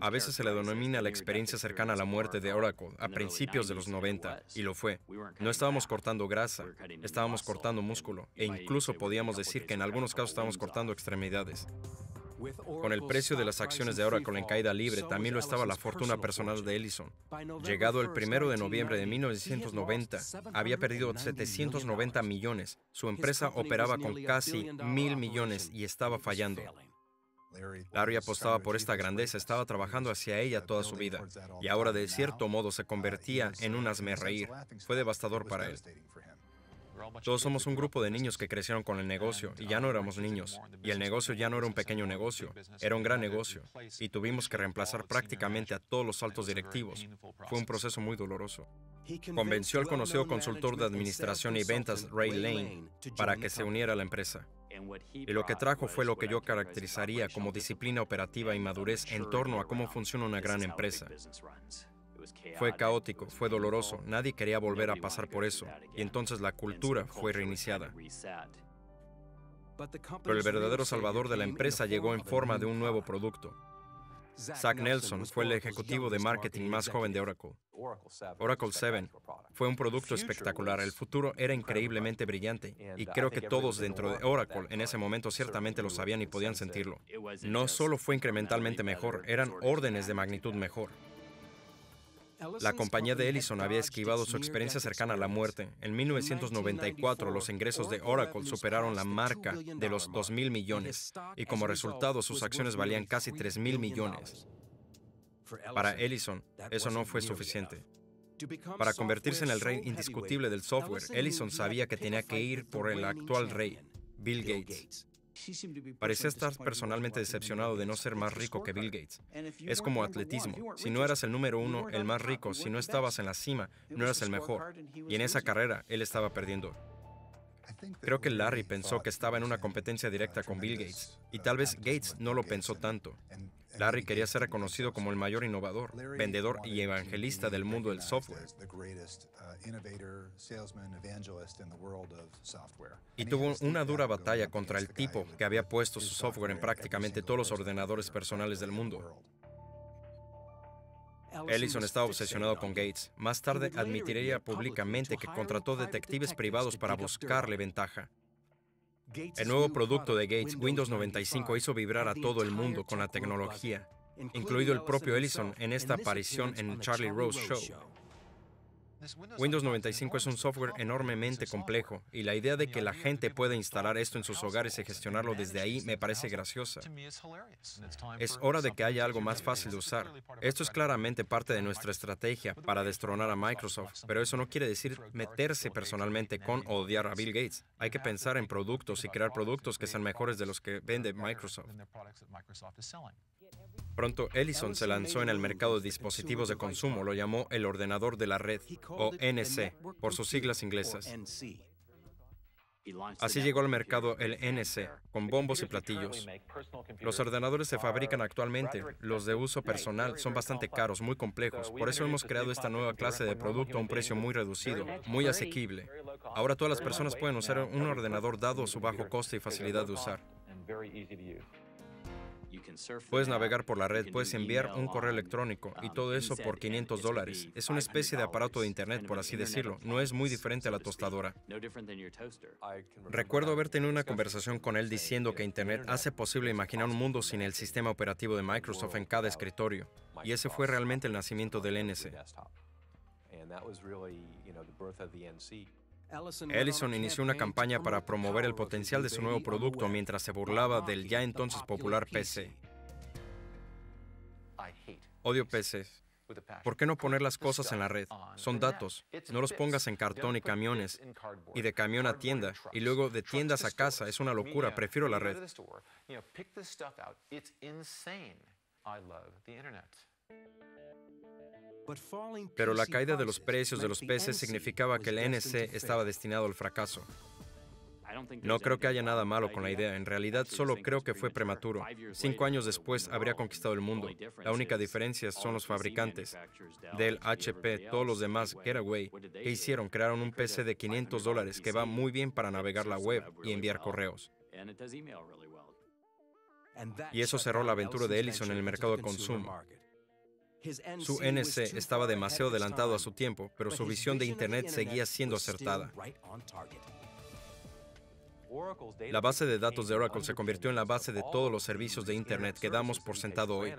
A veces se le denomina la experiencia cercana a la muerte de Oracle a principios de los 90, y lo fue. No estábamos cortando grasa, estábamos cortando músculo, e incluso podíamos decir que en algunos casos estábamos cortando extremidades. Con el precio de las acciones de Oracle en caída libre, también lo estaba la fortuna personal de Ellison. Llegado el 1 de noviembre de 1990, había perdido 790 millones. Su empresa operaba con casi mil millones y estaba fallando. Larry apostaba por esta grandeza, estaba trabajando hacia ella toda su vida y ahora de cierto modo se uh, convertía en uh, un reír. Fue devastador para él. Todos somos un grupo de niños que crecieron con el negocio y ya no éramos niños. Y el negocio ya no era un pequeño negocio, era un gran negocio. Y tuvimos que reemplazar prácticamente a todos los altos directivos. Fue un proceso muy doloroso. Convenció al conocido consultor de administración y ventas Ray Lane para que se uniera a la empresa. Y lo que trajo fue lo que yo caracterizaría como disciplina operativa y madurez en torno a cómo funciona una gran empresa. Fue caótico, fue doloroso, nadie quería volver a pasar por eso, y entonces la cultura fue reiniciada. Pero el verdadero salvador de la empresa llegó en forma de un nuevo producto, Zack Nelson fue el ejecutivo de marketing más joven de Oracle. Oracle 7 fue un producto espectacular, el futuro era increíblemente brillante y creo que todos dentro de Oracle en ese momento ciertamente lo sabían y podían sentirlo. No solo fue incrementalmente mejor, eran órdenes de magnitud mejor. La compañía de Ellison había esquivado su experiencia cercana a la muerte. En 1994, los ingresos de Oracle superaron la marca de los 2.000 millones y como resultado sus acciones valían casi 3.000 millones. Para Ellison, eso no fue suficiente. Para convertirse en el rey indiscutible del software, Ellison sabía que tenía que ir por el actual rey, Bill Gates. Parecía estar personalmente decepcionado de no ser más rico que Bill Gates. Es como atletismo. Si no eras el número uno, el más rico, si no estabas en la cima, no eras el mejor. Y en esa carrera, él estaba perdiendo. Creo que Larry pensó que estaba en una competencia directa con Bill Gates, y tal vez Gates no lo pensó tanto. Larry quería ser reconocido como el mayor innovador, vendedor y evangelista del mundo del uh, software. Y tuvo una dura batalla contra el tipo que había puesto su software en prácticamente todos los ordenadores personales del mundo. Ellison estaba obsesionado con Gates. Más tarde admitiría públicamente que contrató detectives privados para buscarle ventaja. El nuevo producto de Gates, Windows 95, hizo vibrar a todo el mundo con la tecnología, incluido el propio Ellison en esta aparición en Charlie Rose Show. Windows 95 es un software enormemente complejo y la idea de que la gente pueda instalar esto en sus hogares y gestionarlo desde ahí me parece graciosa. Mm. Es hora de que haya algo más fácil de usar. Esto es claramente parte de nuestra estrategia para destronar a Microsoft, pero eso no quiere decir meterse personalmente con o odiar a Bill Gates. Hay que pensar en productos y crear productos que sean mejores de los que vende Microsoft. Pronto Ellison se lanzó en el mercado de dispositivos de consumo, lo llamó el ordenador de la red, o NC, por sus siglas inglesas. Así llegó al mercado el NC, con bombos y platillos. Los ordenadores se fabrican actualmente, los de uso personal son bastante caros, muy complejos, por eso hemos creado esta nueva clase de producto a un precio muy reducido, muy asequible. Ahora todas las personas pueden usar un ordenador dado su bajo coste y facilidad de usar. Puedes navegar por la red, puedes enviar un correo electrónico y um, todo eso por 500 dólares. Es una especie de aparato de Internet, por así decirlo. No es muy diferente a la tostadora. Recuerdo haber tenido una conversación con él diciendo que Internet hace posible imaginar un mundo sin el sistema operativo de Microsoft en cada escritorio. Y ese fue realmente el nacimiento del NC. Ellison inició una campaña para promover el potencial de su nuevo producto mientras se burlaba del ya entonces popular PC. Odio PCs. ¿Por qué no poner las cosas en la red? Son datos. No los pongas en cartón y camiones, y de camión a tienda, y luego de tiendas a casa. Es una locura. Prefiero la red. Pero la caída de los precios de los peces significaba que el pues NC estaba destinado al fracaso. No creo que haya nada malo con la idea, en realidad solo creo que fue prematuro. Cinco años después habría conquistado el mundo. La única diferencia son los fabricantes. Del HP, todos los demás, Getaway, que hicieron? Crearon un PC de 500 dólares que va muy bien para navegar la web y enviar correos. Y eso cerró la aventura de Ellison en el mercado de consumo. Su NC estaba demasiado adelantado a su tiempo, pero su visión de Internet seguía siendo acertada. La base de datos de Oracle se convirtió en la base de todos los servicios de Internet que damos por sentado hoy.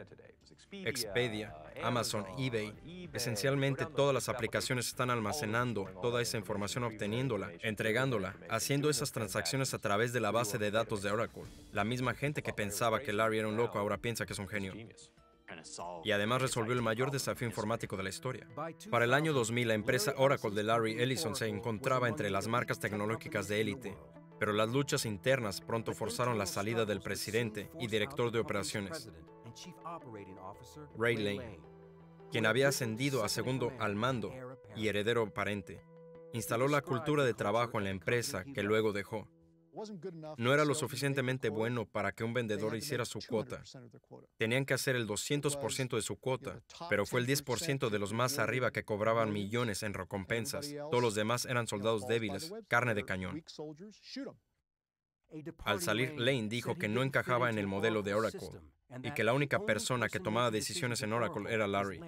Expedia, Amazon, eBay, esencialmente todas las aplicaciones están almacenando toda esa información, obteniéndola, entregándola, haciendo esas transacciones a través de la base de datos de Oracle. La misma gente que pensaba que Larry era un loco ahora piensa que es un genio. Y además resolvió el mayor desafío informático de la historia. Para el año 2000, la empresa Oracle de Larry Ellison se encontraba entre las marcas tecnológicas de élite, pero las luchas internas pronto forzaron la salida del presidente y director de operaciones, Ray Lane, quien había ascendido a segundo al mando y heredero parente. Instaló la cultura de trabajo en la empresa que luego dejó no era lo suficientemente bueno para que un vendedor hiciera su cuota. Tenían que hacer el 200% de su cuota, pero fue el 10% de los más arriba que cobraban millones en recompensas. Todos los demás eran soldados débiles, carne de cañón. Em. Al salir, Lane dijo que no encajaba en el modelo de Oracle y que la única persona que tomaba decisiones en Oracle era Larry.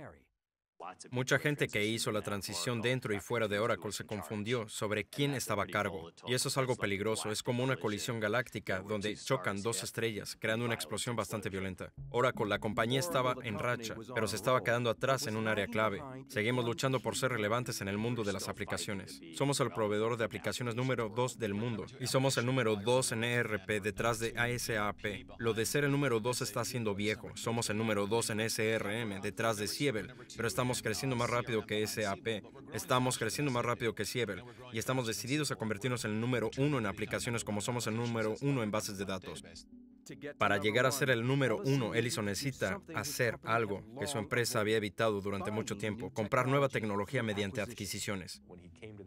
Mucha gente que hizo la transición dentro y fuera de Oracle se confundió sobre quién estaba a cargo. Y eso es algo peligroso, es como una colisión galáctica donde chocan dos estrellas, creando una explosión bastante violenta. Oracle, la compañía estaba en racha, pero se estaba quedando atrás en un área clave. Seguimos luchando por ser relevantes en el mundo de las aplicaciones. Somos el proveedor de aplicaciones número 2 del mundo y somos el número 2 en ERP detrás de ASAP. Lo de ser el número dos está siendo viejo. Somos el número dos en SRM detrás de Siebel, pero estamos Estamos creciendo más rápido que SAP. Estamos creciendo más rápido que Siebel Y estamos decididos a convertirnos en el número uno en aplicaciones como somos el número uno en bases de datos. Para llegar a ser el número uno, Ellison necesita hacer algo que su empresa había evitado durante mucho tiempo, comprar nueva tecnología mediante adquisiciones.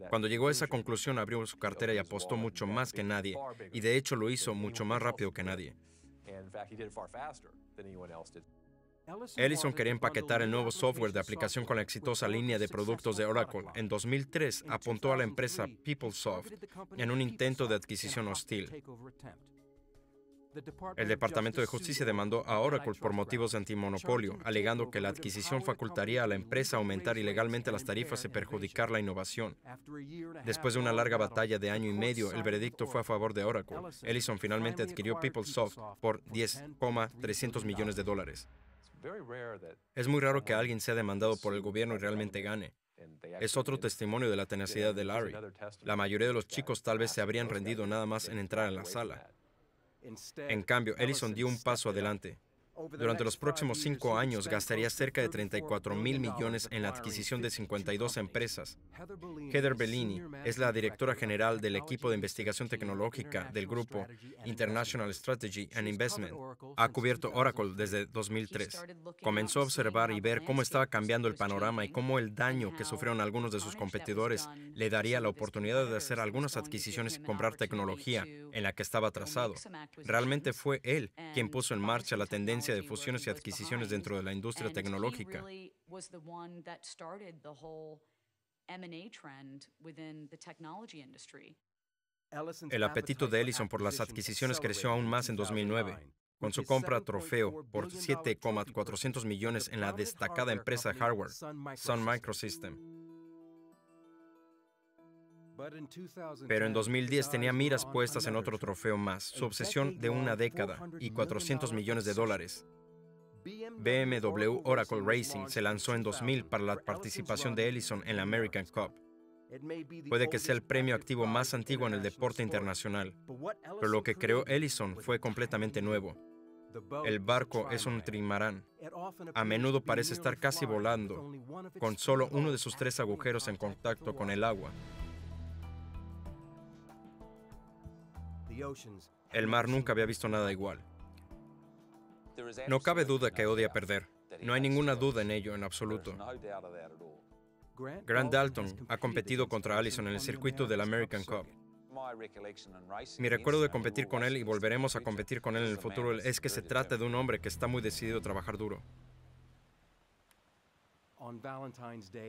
Cuando llegó a esa conclusión, abrió su cartera y apostó mucho más que nadie, y de hecho lo hizo mucho más rápido que nadie. Ellison quería empaquetar el nuevo software de aplicación con la exitosa línea de productos de Oracle. En 2003 apuntó a la empresa PeopleSoft en un intento de adquisición hostil. El Departamento de Justicia demandó a Oracle por motivos de antimonopolio, alegando que la adquisición facultaría a la empresa aumentar ilegalmente las tarifas y perjudicar la innovación. Después de una larga batalla de año y medio, el veredicto fue a favor de Oracle. Ellison finalmente adquirió PeopleSoft por 10,300 millones de dólares. Es muy raro que alguien sea demandado por el gobierno y realmente gane. Es otro testimonio de la tenacidad de Larry. La mayoría de los chicos tal vez se habrían rendido nada más en entrar en la sala. En cambio, Ellison dio un paso adelante. Durante los próximos cinco años gastaría cerca de 34 mil millones en la adquisición de 52 empresas. Heather Bellini es la directora general del equipo de investigación tecnológica del grupo International Strategy and Investment. Ha cubierto Oracle desde 2003. Comenzó a observar y ver cómo estaba cambiando el panorama y cómo el daño que sufrieron algunos de sus competidores le daría la oportunidad de hacer algunas adquisiciones y comprar tecnología en la que estaba atrasado. Realmente fue él quien puso en marcha la tendencia de fusiones y adquisiciones dentro de la industria tecnológica. El apetito de Ellison por las adquisiciones creció aún más en 2009, con su compra a trofeo por 7,400 millones en la destacada empresa hardware Sun Microsystem. Pero en 2010 tenía miras puestas en otro trofeo más, su obsesión de una década y 400 millones de dólares. BMW Oracle Racing se lanzó en 2000 para la participación de Ellison en la American Cup. Puede que sea el premio activo más antiguo en el deporte internacional, pero lo que creó Ellison fue completamente nuevo. El barco es un trimarán. A menudo parece estar casi volando, con solo uno de sus tres agujeros en contacto con el agua. El mar nunca había visto nada igual. No cabe duda que odia perder. No hay ninguna duda en ello en absoluto. Grant Dalton ha competido contra Allison en el circuito del American Cup. Mi recuerdo de competir con él y volveremos a competir con él en el futuro es que se trata de un hombre que está muy decidido a trabajar duro.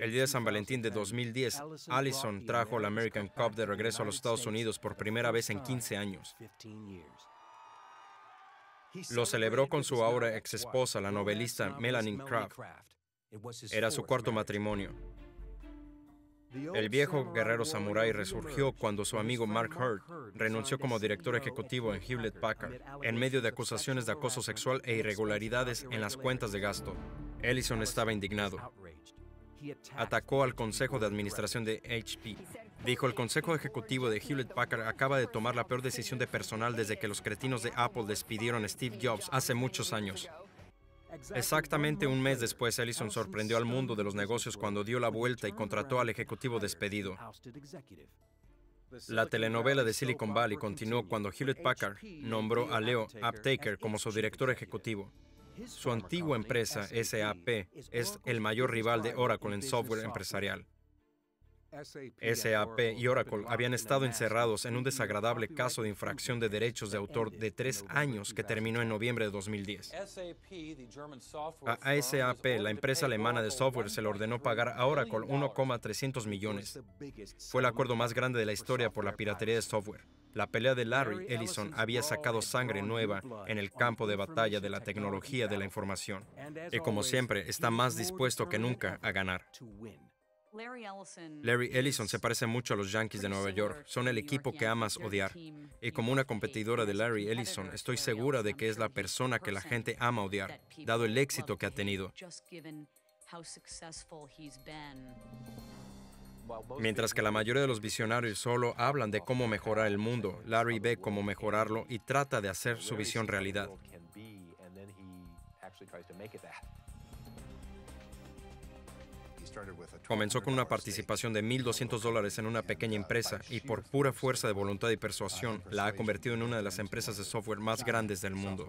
El día de San Valentín de 2010, Allison trajo la American Cup de regreso a los Estados Unidos por primera vez en 15 años. Lo celebró con su ahora ex esposa, la novelista Melanie Kraft. Era su cuarto matrimonio. El viejo guerrero samurái resurgió cuando su amigo Mark Hurt renunció como director ejecutivo en Hewlett Packard en medio de acusaciones de acoso sexual e irregularidades en las cuentas de gasto. Ellison estaba indignado atacó al Consejo de Administración de HP. Dijo, el Consejo Ejecutivo de Hewlett Packard acaba de tomar la peor decisión de personal desde que los cretinos de Apple despidieron a Steve Jobs hace muchos años. Exactamente un mes después, Ellison sorprendió al mundo de los negocios cuando dio la vuelta y contrató al ejecutivo despedido. La telenovela de Silicon Valley continuó cuando Hewlett Packard nombró a Leo Aptaker como su director ejecutivo. Su antigua empresa, SAP, es el mayor rival de Oracle en software empresarial. SAP y Oracle habían estado encerrados en un desagradable caso de infracción de derechos de autor de tres años que terminó en noviembre de 2010. A SAP, la empresa alemana de software, se le ordenó pagar a Oracle 1,300 millones. Fue el acuerdo más grande de la historia por la piratería de software. La pelea de Larry Ellison había sacado sangre nueva en el campo de batalla de la tecnología de la información y como siempre está más dispuesto que nunca a ganar. Larry Ellison se parece mucho a los Yankees de Nueva York. Son el equipo que amas odiar. Y como una competidora de Larry Ellison, estoy segura de que es la persona que la gente ama odiar, dado el éxito que ha tenido. Mientras que la mayoría de los visionarios solo hablan de cómo mejorar el mundo, Larry ve cómo mejorarlo y trata de hacer su visión realidad. Comenzó con una participación de 1.200 dólares en una pequeña empresa y por pura fuerza de voluntad y persuasión la ha convertido en una de las empresas de software más grandes del mundo.